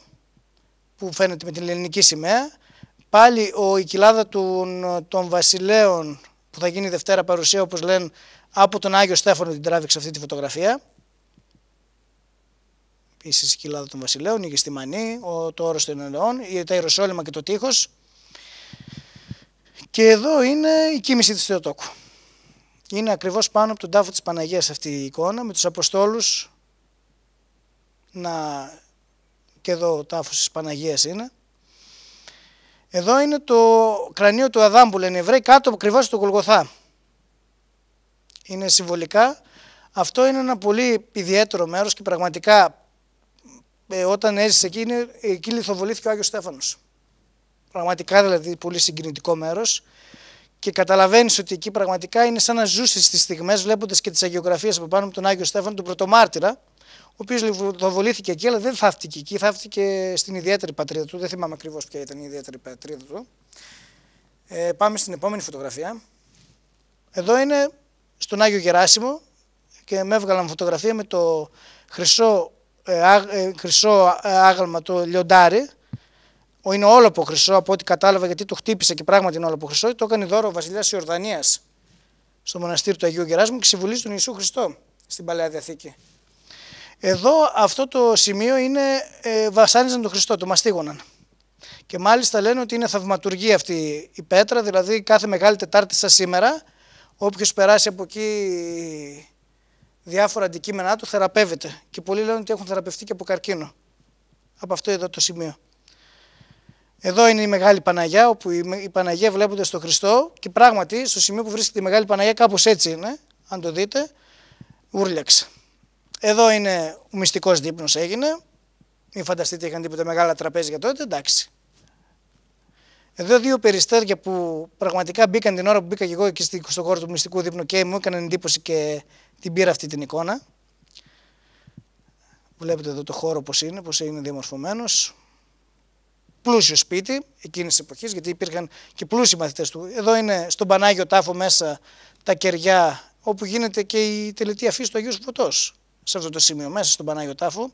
που φαίνεται με την ελληνική σημαία Πάλι ο, η κοιλάδα των, βασιλέων που θα γίνει Δευτέρα παρουσία όπως λένε από τον Άγιο Στέφανο την τράβηξε αυτή τη φωτογραφία. Επίσης η κοιλάδα των βασιλέων, η Γεστημανή, ο, το όρος των ελαιών, τα Ιεροσόλυμα και το τείχος. Και εδώ είναι η κίνηση της Θεοτόκου. Είναι ακριβώς πάνω από τον τάφο της Παναγίας αυτή η εικόνα με τους Αποστόλους να... και εδώ ο τάφος της Παναγίας είναι εδώ είναι το κρανίο του Αδάμ που λένε Εβραίοι κάτω από στο του Γολγοθά. Είναι συμβολικά. Αυτό είναι ένα πολύ ιδιαίτερο μέρος και πραγματικά ε, όταν έζησε εκεί, είναι, εκεί λιθοβολήθηκε ο Άγιος Στέφανος. Πραγματικά δηλαδή πολύ συγκινητικό μέρος και καταλαβαίνεις ότι εκεί πραγματικά είναι σαν να ζούσε στις στιγμές, βλέποντας και τις αγιογραφίες από πάνω από τον Άγιο Στέφανο, τον Πρωτομάρτυρα, ο οποίος λιβοδοβολήθηκε εκεί, αλλά δεν θαύτηκε εκεί, θαύτηκε στην ιδιαίτερη πατρίδα του. Δεν θυμάμαι ακριβώς ποια ήταν η ιδιαίτερη πατρίδα του. Ε, πάμε στην επόμενη φωτογραφία. Εδώ είναι στον Άγιο Γεράσιμο και με έβγαλαν φωτογραφία με το χρυσό, ε, ε χρυσό ε, άγαλμα το λιοντάρι. είναι όλο από χρυσό από ό,τι κατάλαβα γιατί το χτύπησε και πράγματι είναι όλο από χρυσό. Το έκανε δώρο ο Βασιλιάς Ιορδανίας στο μοναστήρι του Αγίου Γεράσιμου και συμβουλή του Ιησού Χριστό στην Παλαιά Διαθήκη. Εδώ αυτό το σημείο είναι ε, βασάνιζαν τον Χριστό, το μαστίγωναν. Και μάλιστα λένε ότι είναι θαυματουργή αυτή η πέτρα, δηλαδή κάθε μεγάλη Τετάρτη σαν σήμερα, όποιος περάσει από εκεί διάφορα αντικείμενά του θεραπεύεται. Και πολλοί λένε ότι έχουν θεραπευτεί και από καρκίνο. Από αυτό εδώ το σημείο. Εδώ είναι η Μεγάλη Παναγιά, όπου η Παναγία βλέπονται στον Χριστό και πράγματι στο σημείο που βρίσκεται η Μεγάλη Παναγιά κάπως έτσι είναι, αν το δείτε, ούρλιαξε. Εδώ είναι ο μυστικός δείπνος έγινε. Μην φανταστείτε είχαν τίποτα μεγάλα τραπέζια τότε, εντάξει. Εδώ δύο περιστέρια που πραγματικά μπήκαν την ώρα που μπήκα και εγώ εκεί στον χώρο του μυστικού δείπνου και μου έκαναν εντύπωση και την πήρα αυτή την εικόνα. Βλέπετε εδώ το χώρο πώς είναι, πώς είναι διαμορφωμένος. Πλούσιο σπίτι εκείνης της εποχής, γιατί υπήρχαν και πλούσιοι μαθητές του. Εδώ είναι στον Πανάγιο Τάφο μέσα τα κεριά, όπου γίνεται και η τελετή αφής του Αγίου Φωτός σε αυτό το σημείο, μέσα στον Παναγιό Τάφο.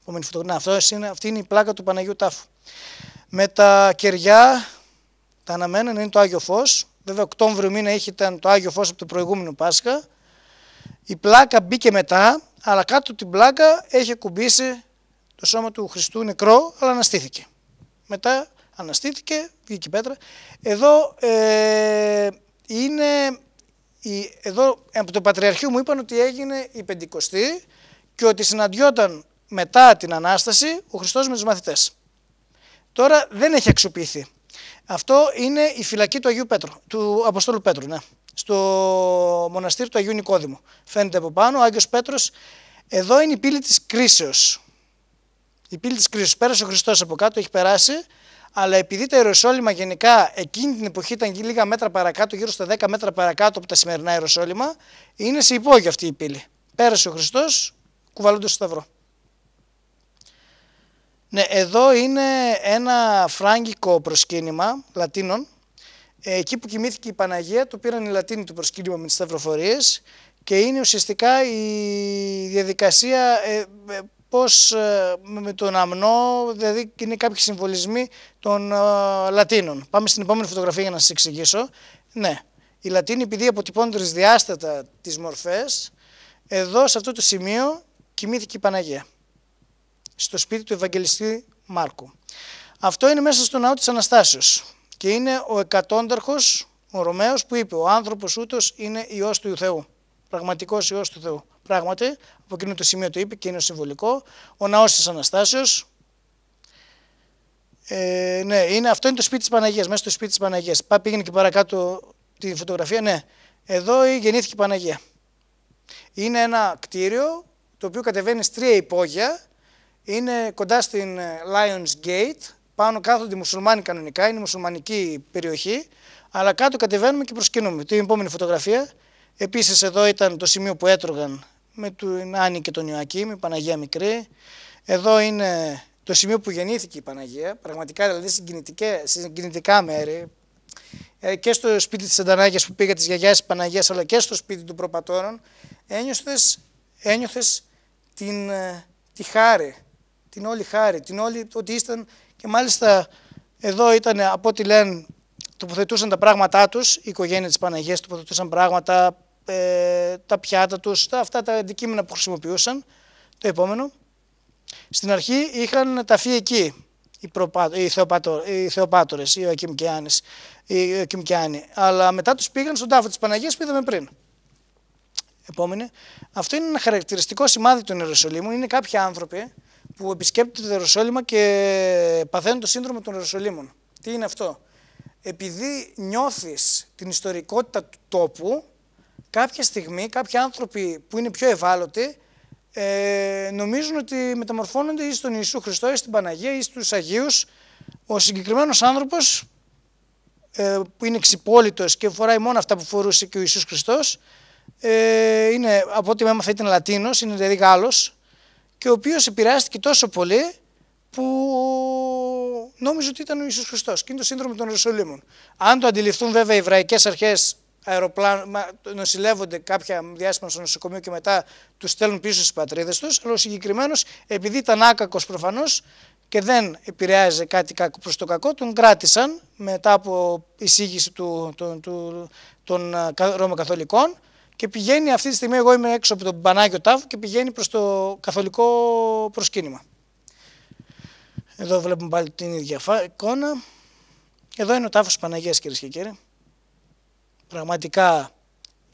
Επόμενη φωτογραφία. είναι, αυτή είναι η πλάκα του Παναγιού Τάφου. Με τα κεριά, τα αναμένα είναι το Άγιο Φως. Βέβαια, Οκτώβριο μήνα είχε ήταν το Άγιο Φως από το προηγούμενο Πάσχα. Η πλάκα μπήκε μετά, αλλά κάτω από την πλάκα έχει κουμπίσει το σώμα του Χριστού νεκρό, αλλά αναστήθηκε. Μετά αναστήθηκε, βγήκε η πέτρα. Εδώ ε, είναι, εδώ από το Πατριαρχείο μου είπαν ότι έγινε η Πεντηκοστή, και ότι συναντιόταν μετά την Ανάσταση ο Χριστός με τους μαθητές. Τώρα δεν έχει αξιοποιηθεί. Αυτό είναι η φυλακή του Αγίου Πέτρου, του Αποστόλου Πέτρου, ναι, στο μοναστήρι του Αγίου Νικόδημου. Φαίνεται από πάνω, ο Άγιος Πέτρος, εδώ είναι η πύλη της κρίσεως. Η πύλη της κρίσεως, πέρασε ο Χριστός από κάτω, έχει περάσει, αλλά επειδή τα Ιεροσόλυμα γενικά εκείνη την εποχή ήταν λίγα μέτρα παρακάτω, γύρω στα 10 μέτρα παρακάτω από τα σημερινά Ιεροσόλυμα, είναι σε υπόγεια αυτή η πύλη. Πέρασε ο Χριστός, κουβαλώντας το σταυρό. Ναι, εδώ είναι ένα φράγκικο προσκύνημα Λατίνων. Ε, εκεί που κοιμήθηκε η Παναγία το πήραν οι Λατίνοι το προσκύνημα με τις σταυροφορίες και είναι ουσιαστικά η διαδικασία ε, ε πώς ε, με τον αμνό, δηλαδή είναι κάποιοι συμβολισμοί των Λατίνων. Πάμε στην επόμενη φωτογραφία για να σας εξηγήσω. Ναι, οι Λατίνοι επειδή αποτυπώνουν τρισδιάστατα τις μορφές, εδώ σε αυτό το σημείο κοιμήθηκε η Παναγία στο σπίτι του Ευαγγελιστή Μάρκου. Αυτό είναι μέσα στο ναό της Αναστάσεως και είναι ο εκατόνταρχος, ο Ρωμαίος που είπε ο άνθρωπος ούτως είναι Υιός του Θεού, πραγματικός Υιός του Θεού. Πράγματι, από εκείνο το σημείο το είπε και είναι συμβολικό, ο ναός της Αναστάσεως, ε, ναι, είναι, αυτό είναι το σπίτι της Παναγίας, μέσα στο σπίτι της Παναγίας. Πά, πήγαινε και παρακάτω τη φωτογραφία, ναι. Εδώ γεννήθηκε η Παναγία. Είναι ένα κτίριο το οποίο κατεβαίνει στρία τρία υπόγεια, είναι κοντά στην ε, Lions Gate, πάνω κάθονται οι μουσουλμάνοι κανονικά, είναι η μουσουλμανική περιοχή, αλλά κάτω κατεβαίνουμε και προσκύνουμε. Την επόμενη φωτογραφία, επίσης εδώ ήταν το σημείο που έτρωγαν με την Άννη και τον Ιωακή, με Παναγία Μικρή. Εδώ είναι το σημείο που γεννήθηκε η Παναγία, πραγματικά δηλαδή συγκινητικά μέρη, ε, και στο σπίτι της Αντανάγιας που πήγα της γιαγιάς της Παναγίας, αλλά και στο σπίτι των προπατώνων. ένιωθες, ένιωθες την, ε, τη χάρη, την όλη χάρη, την όλη ότι ήσταν και μάλιστα εδώ ήταν ε, από ό,τι λένε τοποθετούσαν τα πράγματά τους, η οικογένεια της Παναγίας τοποθετούσαν πράγματα, ε, τα πιάτα τους, τα, αυτά τα αντικείμενα που χρησιμοποιούσαν. Το επόμενο. Στην αρχή είχαν ταφεί εκεί οι, προπα... οι, θεοπάτω... οι οι αλλά μετά τους πήγαν στον τάφο της Παναγίας που είδαμε πριν επόμενη, αυτό είναι ένα χαρακτηριστικό σημάδι του Ιεροσολύμου. Είναι κάποιοι άνθρωποι που επισκέπτονται το Ιεροσόλυμα και παθαίνουν το σύνδρομο των Ιεροσολύμων. Τι είναι αυτό. Επειδή νιώθεις την ιστορικότητα του τόπου, κάποια στιγμή κάποιοι άνθρωποι που είναι πιο ευάλωτοι ε, νομίζουν ότι μεταμορφώνονται ή στον Ιησού Χριστό ή στην Παναγία ή στους Αγίους. Ο συγκεκριμένος άνθρωπος ε, που είναι ξυπόλυτος και φοράει μόνο αυτά που φορούσε και ο Ιησούς Χριστός ε, είναι, από ό,τι έμαθα ήταν Λατίνος, είναι δηλαδή Γάλλος και ο οποίος επηρεάστηκε τόσο πολύ που νόμιζε ότι ήταν ο Ιησούς Χριστός και είναι το σύνδρομο των Ιερουσαλήμων. Αν το αντιληφθούν βέβαια οι Ιβραϊκές αρχές νοσηλεύονται κάποια διάστημα στο νοσοκομείο και μετά τους στέλνουν πίσω στις πατρίδες τους. Αλλά ο συγκεκριμένος, επειδή ήταν άκακος προφανώς και δεν επηρεάζει κάτι προς το κακό, τον κράτησαν μετά από εισήγηση των, των, και πηγαίνει αυτή τη στιγμή, εγώ είμαι έξω από τον Πανάγιο Τάφο και πηγαίνει προς το καθολικό προσκύνημα. Εδώ βλέπουμε πάλι την ίδια εικόνα. Εδώ είναι ο τάφος της Παναγίας κυρίες και κύριοι. Πραγματικά,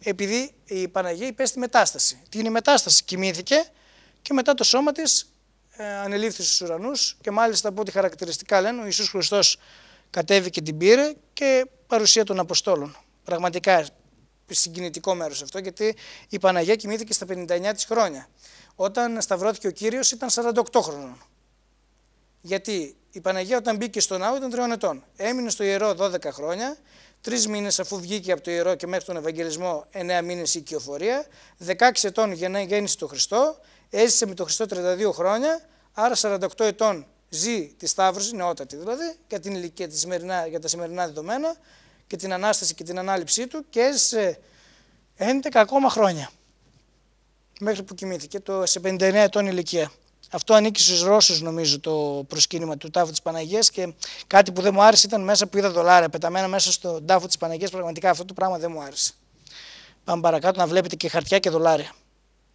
επειδή η Παναγία υπέστη μετάσταση. Την είναι η μετάσταση, κοιμήθηκε και μετά το σώμα της ε, ανελήφθη στους ουρανούς και μάλιστα από ό,τι χαρακτηριστικά λένε ο Ιησούς Χριστός κατέβηκε την πήρε και παρουσία των Αποστόλων. Πραγματικά συγκινητικό μέρος αυτό, γιατί η Παναγία κοιμήθηκε στα 59 της χρόνια. Όταν σταυρώθηκε ο κύριος ήταν 48 χρονών. Γιατί η Παναγία όταν μπήκε στον ναό ήταν τριών ετών. Έμεινε στο ιερό 12 χρόνια. Τρεις μήνες αφού βγήκε από το ιερό και μέχρι τον Ευαγγελισμό, 9 μήνες η οικειοφορία. 16 ετών για να γέννησε το Χριστό. Έζησε με το Χριστό 32 χρόνια. Άρα 48 ετών ζει τη Σταύρωση, νεότατη δηλαδή, για, την ηλικία, για τα σημερινά δεδομένα και την Ανάσταση και την Ανάληψή του και έζησε 11 ακόμα χρόνια μέχρι που κοιμήθηκε το, σε 59 ετών ηλικία. Αυτό ανήκει στους Ρώσους νομίζω το προσκύνημα του τάφου της Παναγίας και κάτι που δεν μου άρεσε ήταν μέσα που είδα δολάρια πεταμένα μέσα στο τάφο της Παναγίας πραγματικά αυτό το πράγμα δεν μου άρεσε. Πάμε παρακάτω να βλέπετε και χαρτιά και δολάρια.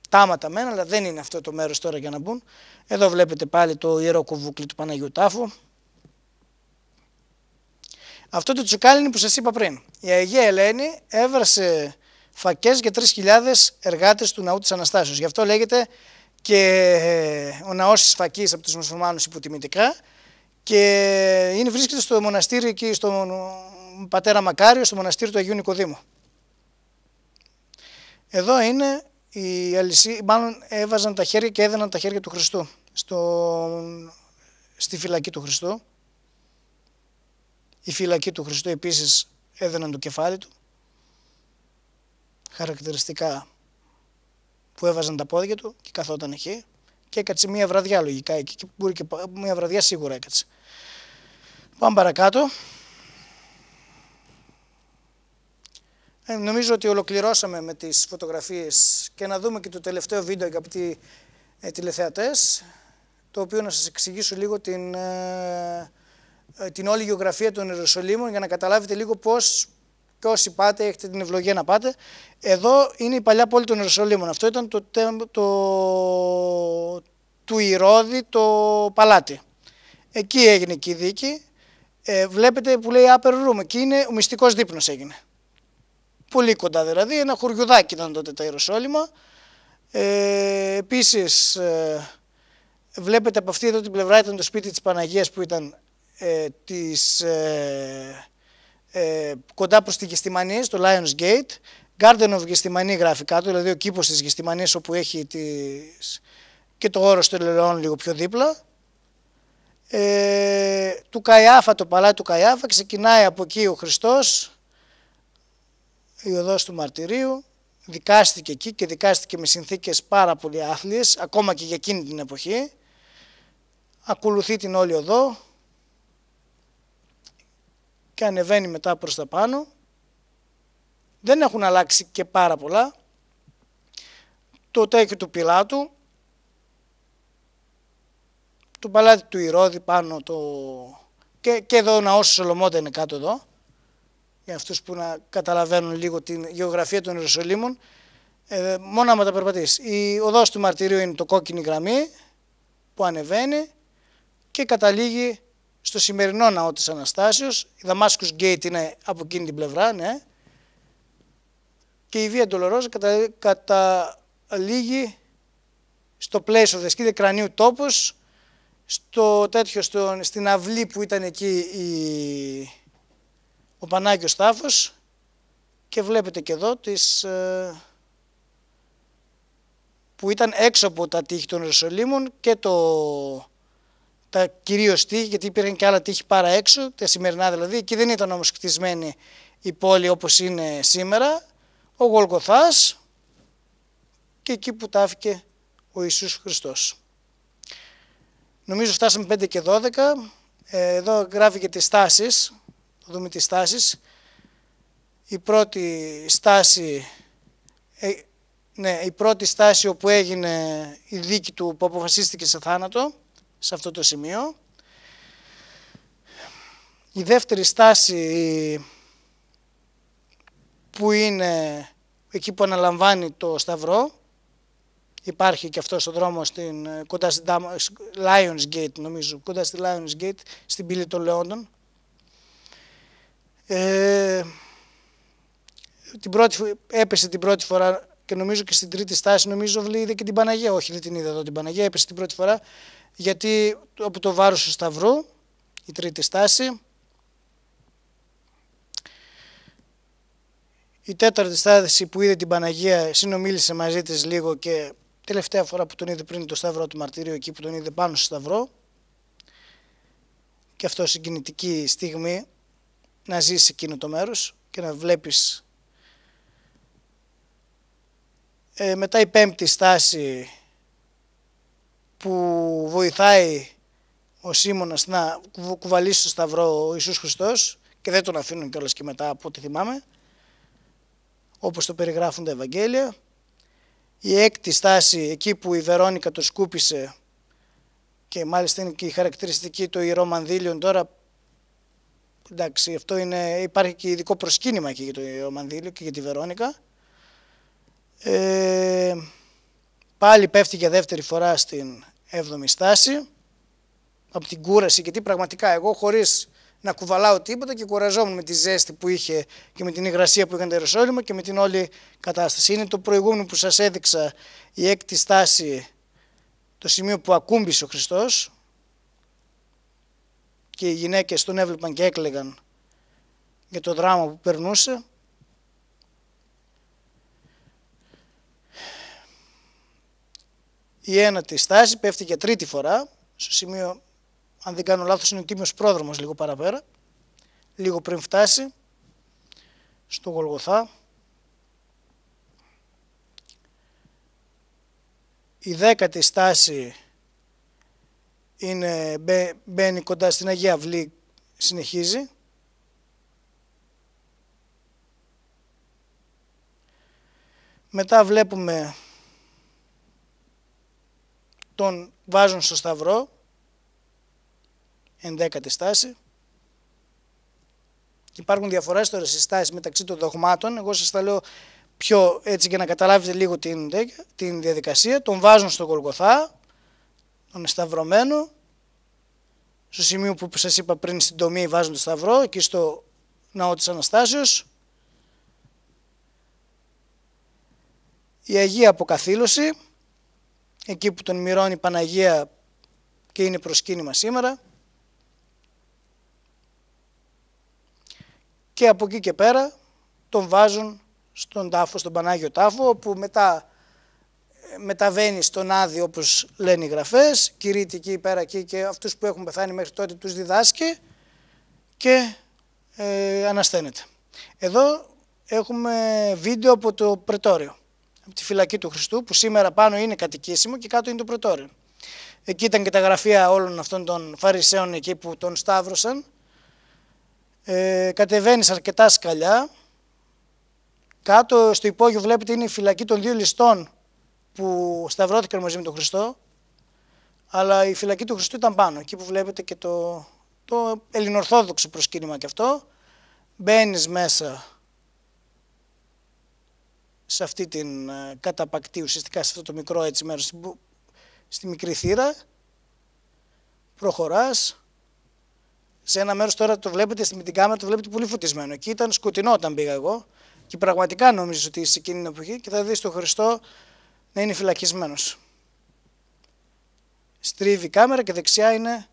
Τάματα μένα αλλά δεν είναι αυτό το μέρος τώρα για να μπουν. Εδώ βλέπετε πάλι το ιερό κουβούκλι του Παναγίου Τάφου. Αυτό το τσουκάλινι που σας είπα πριν. Η Αγία Ελένη έβρασε φακές για 3.000 εργάτες του ναού της Αναστάσεως. Γι' αυτό λέγεται και ε, ο ναός της φακής από τους μουσουλμάνους υποτιμητικά και ε, είναι, βρίσκεται στο μοναστήρι εκεί, στον πατέρα Μακάριο, στο μοναστήρι του Αγίου Νικοδήμου. Εδώ είναι οι αλυσί, μάλλον έβαζαν τα χέρια και έδαιναν τα χέρια του Χριστού στο, στη φυλακή του Χριστού. Η φυλακή του Χριστού επίσης έδαιναν το κεφάλι του, χαρακτηριστικά που έβαζαν τα πόδια του και καθόταν εκεί και έκατσε μία βραδιά λογικά εκεί και μία βραδιά σίγουρα έκατσε. Πάμε παρακάτω. Ε, νομίζω ότι ολοκληρώσαμε με τις φωτογραφίες και να δούμε και το τελευταίο βίντεο αγαπητοί ε, τηλεθεατές το οποίο να σας εξηγήσω λίγο την... Ε, ε, την όλη γεωγραφία των Ιεροσολύμων για να καταλάβετε λίγο πώς και όσοι πάτε έχετε την ευλογία να πάτε. Εδώ είναι η παλιά πόλη των Ιεροσολύμων. Αυτό ήταν το, το, το του Ηρώδη το παλάτι. Εκεί έγινε και η δίκη. Ε, βλέπετε που λέει Upper Room. Εκεί είναι ο μυστικός δείπνος έγινε. Πολύ κοντά δηλαδή. Ένα χωριουδάκι ήταν τότε τα Ιεροσόλυμα. Ε, επίσης ε, βλέπετε από αυτή εδώ την πλευρά ήταν το σπίτι της Παναγίας που ήταν ε, της, ε, ε, κοντά προς τη Γεστημανή, στο Lions Gate. Garden of Γεστημανή γράφει κάτω, δηλαδή ο κήπος της Γεστημανής όπου έχει τις, και το όρος των Λελεών λίγο πιο δίπλα. Ε, του Καϊάφα, το παλάτι του Καϊάφα, ξεκινάει από εκεί ο Χριστός, η οδός του μαρτυρίου, δικάστηκε εκεί και δικάστηκε με συνθήκες πάρα πολύ άθλιες, ακόμα και για εκείνη την εποχή. Ακολουθεί την όλη οδό, και ανεβαίνει μετά προς τα πάνω. Δεν έχουν αλλάξει και πάρα πολλά. Το τέκνο του Πιλάτου, το παλάτι του Ηρώδη πάνω το... Και, εδώ ο ναός του είναι κάτω εδώ, για αυτούς που να καταλαβαίνουν λίγο την γεωγραφία των Ιεροσολύμων Ε, μόνο άμα τα περπατείς. Η οδός του μαρτυρίου είναι το κόκκινη γραμμή που ανεβαίνει και καταλήγει στο σημερινό ναό της Αναστάσεως, η Δαμάσκους Γκέιτ είναι από εκείνη την πλευρά, ναι, και η Βία Ντολορόζα κατα, καταλήγει στο πλαίσιο δεσκίδε κρανίου τόπος, στο τέτοιο, στο, στην αυλή που ήταν εκεί η, ο Πανάγιος Στάφος, και βλέπετε και εδώ τις, ε, που ήταν έξω από τα τείχη των και το τα κυρίως τείχη, γιατί υπήρχαν και άλλα τείχη πάρα έξω, τα σημερινά δηλαδή. Εκεί δεν ήταν όμως κτισμένη η πόλη όπως είναι σήμερα. Ο Γολγοθάς και εκεί που τάφηκε ο Ιησούς Χριστός. Νομίζω φτάσαμε 5 και 12. Ε, εδώ γράφει και τις στάσεις. Θα δούμε τις στάσεις. Η πρώτη στάση, ε, ναι, η πρώτη στάση όπου έγινε η δίκη του που αποφασίστηκε σε θάνατο σε αυτό το σημείο. Η δεύτερη στάση που είναι εκεί που αναλαμβάνει το σταυρό, υπάρχει και αυτός ο δρόμος στην, ε, κοντά στη Lions Gate νομίζω, κοντά στη Lions Gate, στην πύλη των Λεόντων. Ε, την πρώτη, έπεσε την πρώτη φορά και νομίζω και στην τρίτη στάση, νομίζω είδε και την Παναγία. Όχι, δεν την είδα εδώ την Παναγία, έπεσε την πρώτη φορά γιατί από το βάρος του σταυρού, η τρίτη στάση, η τέταρτη στάση που είδε την Παναγία συνομίλησε μαζί της λίγο και τελευταία φορά που τον είδε πριν το σταυρό του μαρτύριου εκεί που τον είδε πάνω στο σταυρό και αυτό συγκινητική στιγμή να ζεις εκείνο το μέρος και να βλέπεις ε, μετά η πέμπτη στάση που βοηθάει ο Σίμωνας να κουβαλήσει στο σταυρό ο Ιησούς Χριστός και δεν τον αφήνουν κιόλας και μετά από ό,τι θυμάμαι, όπως το περιγράφουν τα Ευαγγέλια. Η έκτη στάση, εκεί που η Βερόνικα το σκούπισε και μάλιστα είναι και η χαρακτηριστική του ιερό μανδύλιον τώρα, εντάξει, αυτό είναι, υπάρχει και ειδικό προσκύνημα εκεί για το μανδύλιο και για τη Βερόνικα. Ε, Πάλι πέφτει για δεύτερη φορά στην 7η στάση. Από την κούραση, γιατί πραγματικά εγώ χωρίς να κουβαλάω τίποτα και κουραζόμουν με τη ζέστη που είχε και με την υγρασία που είχαν τα Ιεροσόλυμα και με την όλη κατάσταση. Είναι το προηγούμενο που σας έδειξα η έκτη στάση, το σημείο που ακούμπησε ο Χριστός και οι γυναίκες τον έβλεπαν και έκλεγαν για το δράμα που περνούσε. η ένατη στάση, πέφτει και τρίτη φορά, στο σημείο, αν δεν κάνω λάθος, είναι ο τίμιος πρόδρομος λίγο παραπέρα, λίγο πριν φτάσει, στο Γολγοθά. Η δέκατη στάση είναι, μπαίνει κοντά στην Αγία Αυλή, συνεχίζει. Μετά βλέπουμε τον βάζουν στο σταυρό, ενδέκατη στάση. Υπάρχουν διαφορές τώρα στις στάσεις μεταξύ των δογμάτων, εγώ σας τα λέω πιο έτσι για να καταλάβετε λίγο την, την διαδικασία. Τον βάζουν στο Γολγοθά, τον σταυρωμένο, στο σημείο που σας είπα πριν στην τομή βάζουν το σταυρό, εκεί στο ναό της Αναστάσεως. Η Αγία Αποκαθήλωση, εκεί που τον μοιρώνει η Παναγία και είναι προσκύνημα σήμερα. Και από εκεί και πέρα τον βάζουν στον τάφο, στον Πανάγιο τάφο, όπου μετά ε, μεταβαίνει στον Άδη όπως λένε οι γραφές, κηρύττει εκεί πέρα εκεί και αυτούς που έχουν πεθάνει μέχρι τότε τους διδάσκει και ε, Εδώ έχουμε βίντεο από το πρετόριο από τη φυλακή του Χριστού, που σήμερα πάνω είναι κατοικήσιμο και κάτω είναι το πρωτόριο. Εκεί ήταν και τα γραφεία όλων αυτών των Φαρισαίων εκεί που τον σταύρωσαν. Ε, κατεβαίνεις αρκετά σκαλιά. Κάτω στο υπόγειο βλέπετε είναι η φυλακή των δύο ληστών που σταυρώθηκαν μαζί με τον Χριστό. Αλλά η φυλακή του Χριστού ήταν πάνω, εκεί που βλέπετε και το, το ελληνορθόδοξο προσκύνημα και αυτό. Μπαίνεις μέσα σε αυτή την ε, καταπακτή, ουσιαστικά σε αυτό το μικρό έτσι μέρος, στη μικρή θύρα, προχωράς, σε ένα μέρος τώρα το βλέπετε με την κάμερα, το βλέπετε πολύ φωτισμένο. Εκεί ήταν σκοτεινό όταν πήγα εγώ και πραγματικά νομίζω ότι είσαι εκείνη την εποχή και θα δεις τον Χριστό να είναι φυλακισμένος. Στρίβει η κάμερα και δεξιά είναι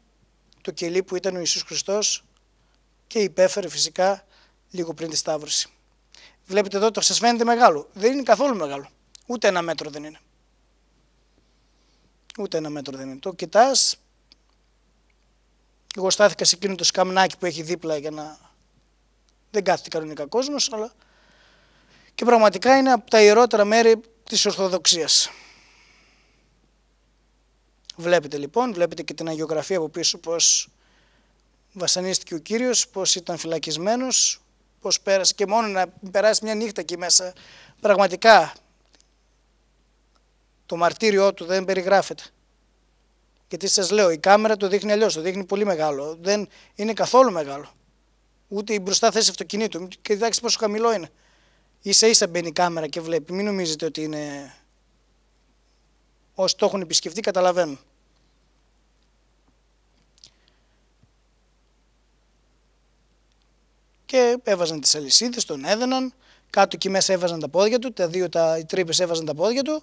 το κελί που ήταν ο Ιησούς Χριστός και υπέφερε φυσικά λίγο πριν τη Σταύρωση. Βλέπετε εδώ το σας φαίνεται μεγάλο. Δεν είναι καθόλου μεγάλο. Ούτε ένα μέτρο δεν είναι. Ούτε ένα μέτρο δεν είναι. Το κοιτάς. Εγώ στάθηκα σε εκείνο το σκαμνάκι που έχει δίπλα για να... Δεν κάθεται κανονικά κόσμος, αλλά... Και πραγματικά είναι από τα ιερότερα μέρη της Ορθοδοξίας. Βλέπετε λοιπόν, βλέπετε και την αγιογραφία από πίσω πως βασανίστηκε ο Κύριος, πως ήταν φυλακισμένος, πώς πέρασε και μόνο να περάσει μια νύχτα εκεί μέσα. Πραγματικά το μαρτύριό του δεν περιγράφεται. Γιατί σας λέω, η κάμερα το δείχνει αλλιώς, το δείχνει πολύ μεγάλο. Δεν είναι καθόλου μεγάλο. Ούτε η μπροστά θέση αυτοκινήτου. Και κοιτάξτε πόσο χαμηλό είναι. σα ίσα μπαίνει η κάμερα και βλέπει. Μην νομίζετε ότι είναι. Όσοι το έχουν επισκεφτεί καταλαβαίνουν. και έβαζαν τις αλυσίδες, τον έδαιναν. Κάτω εκεί μέσα έβαζαν τα πόδια του, τα δύο τα, οι τρύπες έβαζαν τα πόδια του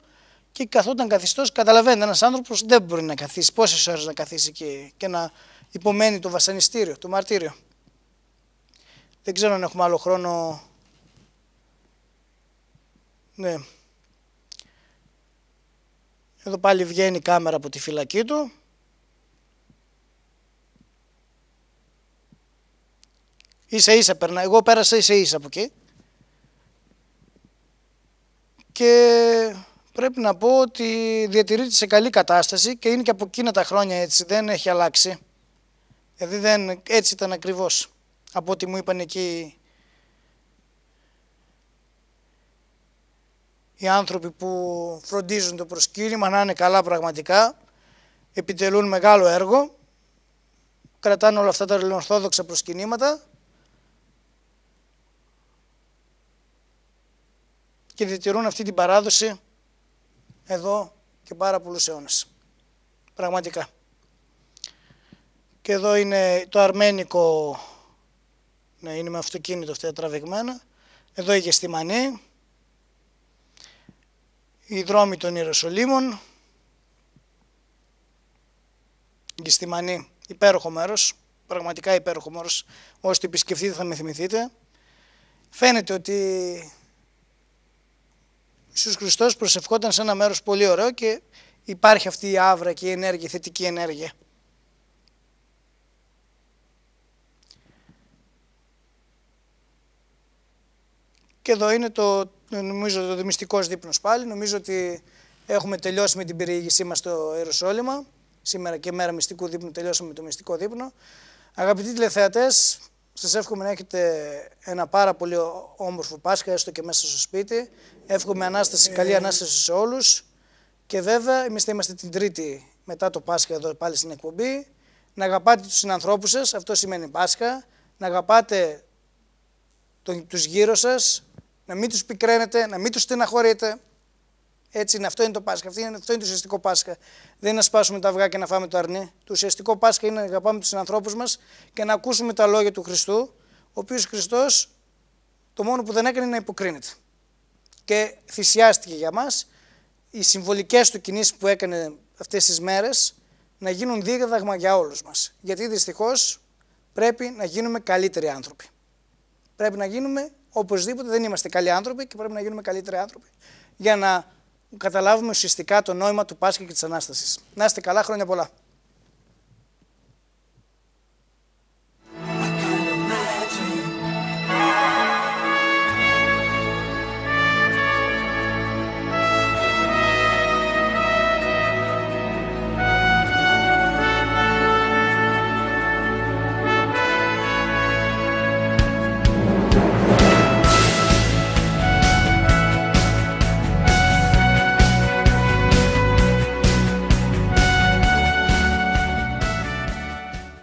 και καθόταν καθιστός. Καταλαβαίνετε, ένας άνθρωπος δεν μπορεί να καθίσει πόσες ώρες να καθίσει εκεί και να υπομένει το βασανιστήριο, το μαρτύριο. Δεν ξέρω αν έχουμε άλλο χρόνο. Ναι. Εδώ πάλι βγαίνει η κάμερα από τη φυλακή του. Ίσα ίσα περνά. Εγώ πέρασα ίσα ίσα από εκεί. Και πρέπει να πω ότι διατηρείται σε καλή κατάσταση και είναι και από εκείνα τα χρόνια έτσι. Δεν έχει αλλάξει. Δηλαδή δεν, έτσι ήταν ακριβώς. Από ό,τι μου είπαν εκεί οι άνθρωποι που φροντίζουν το προσκύνημα να είναι καλά πραγματικά, επιτελούν μεγάλο έργο, κρατάνε όλα αυτά τα ελληνοορθόδοξα προσκυνήματα και διατηρούν αυτή την παράδοση εδώ και πάρα πολλούς αιώνες. Πραγματικά. Και εδώ είναι το αρμένικο, να είναι με αυτοκίνητο αυτά τραβηγμένα. Εδώ η γεστιμανή, η δρόμοι των Ιεροσολύμων, γεστιμανή, υπέροχο μέρος, πραγματικά υπέροχο μέρος, όσοι επισκεφτείτε θα με θυμηθείτε. Φαίνεται ότι Ιησούς Χριστός προσευχόταν σε ένα μέρος πολύ ωραίο και υπάρχει αυτή η άβρα και η ενέργεια, θετική ενέργεια. Και εδώ είναι το, νομίζω, το δημιστικός δείπνος πάλι. Νομίζω ότι έχουμε τελειώσει με την περιήγησή μας στο Ιεροσόλυμα. Σήμερα και μέρα μυστικού δείπνου τελειώσαμε με το μυστικό δείπνο. Αγαπητοί τηλεθεατές, σας εύχομαι να έχετε ένα πάρα πολύ όμορφο Πάσχα, έστω και μέσα στο σπίτι. Εύχομαι Ανάσταση, ε. καλή Ανάσταση σε όλους. Και βέβαια, εμείς θα είμαστε την Τρίτη μετά το Πάσχα εδώ πάλι στην εκπομπή. Να αγαπάτε τους συνανθρώπους σας, αυτό σημαίνει Πάσχα. Να αγαπάτε του τους γύρω σας, να μην τους πικραίνετε, να μην τους στεναχωρείτε. Έτσι είναι, αυτό είναι το Πάσχα, αυτό είναι, αυτό το ουσιαστικό Πάσχα. Δεν είναι να σπάσουμε τα αυγά και να φάμε το αρνί. Το ουσιαστικό Πάσχα είναι να αγαπάμε τους συνανθρώπους μας και να ακούσουμε τα λόγια του Χριστού, ο οποίος Χριστός, το μόνο που δεν έκανε είναι να υποκρίνεται και θυσιάστηκε για μας οι συμβολικές του κινήσεις που έκανε αυτές τις μέρες να γίνουν δίδαγμα για όλους μας. Γιατί δυστυχώς πρέπει να γίνουμε καλύτεροι άνθρωποι. Πρέπει να γίνουμε οπωσδήποτε δεν είμαστε καλοί άνθρωποι και πρέπει να γίνουμε καλύτεροι άνθρωποι για να καταλάβουμε ουσιαστικά το νόημα του Πάσχα και της Ανάστασης. Να είστε καλά, χρόνια πολλά.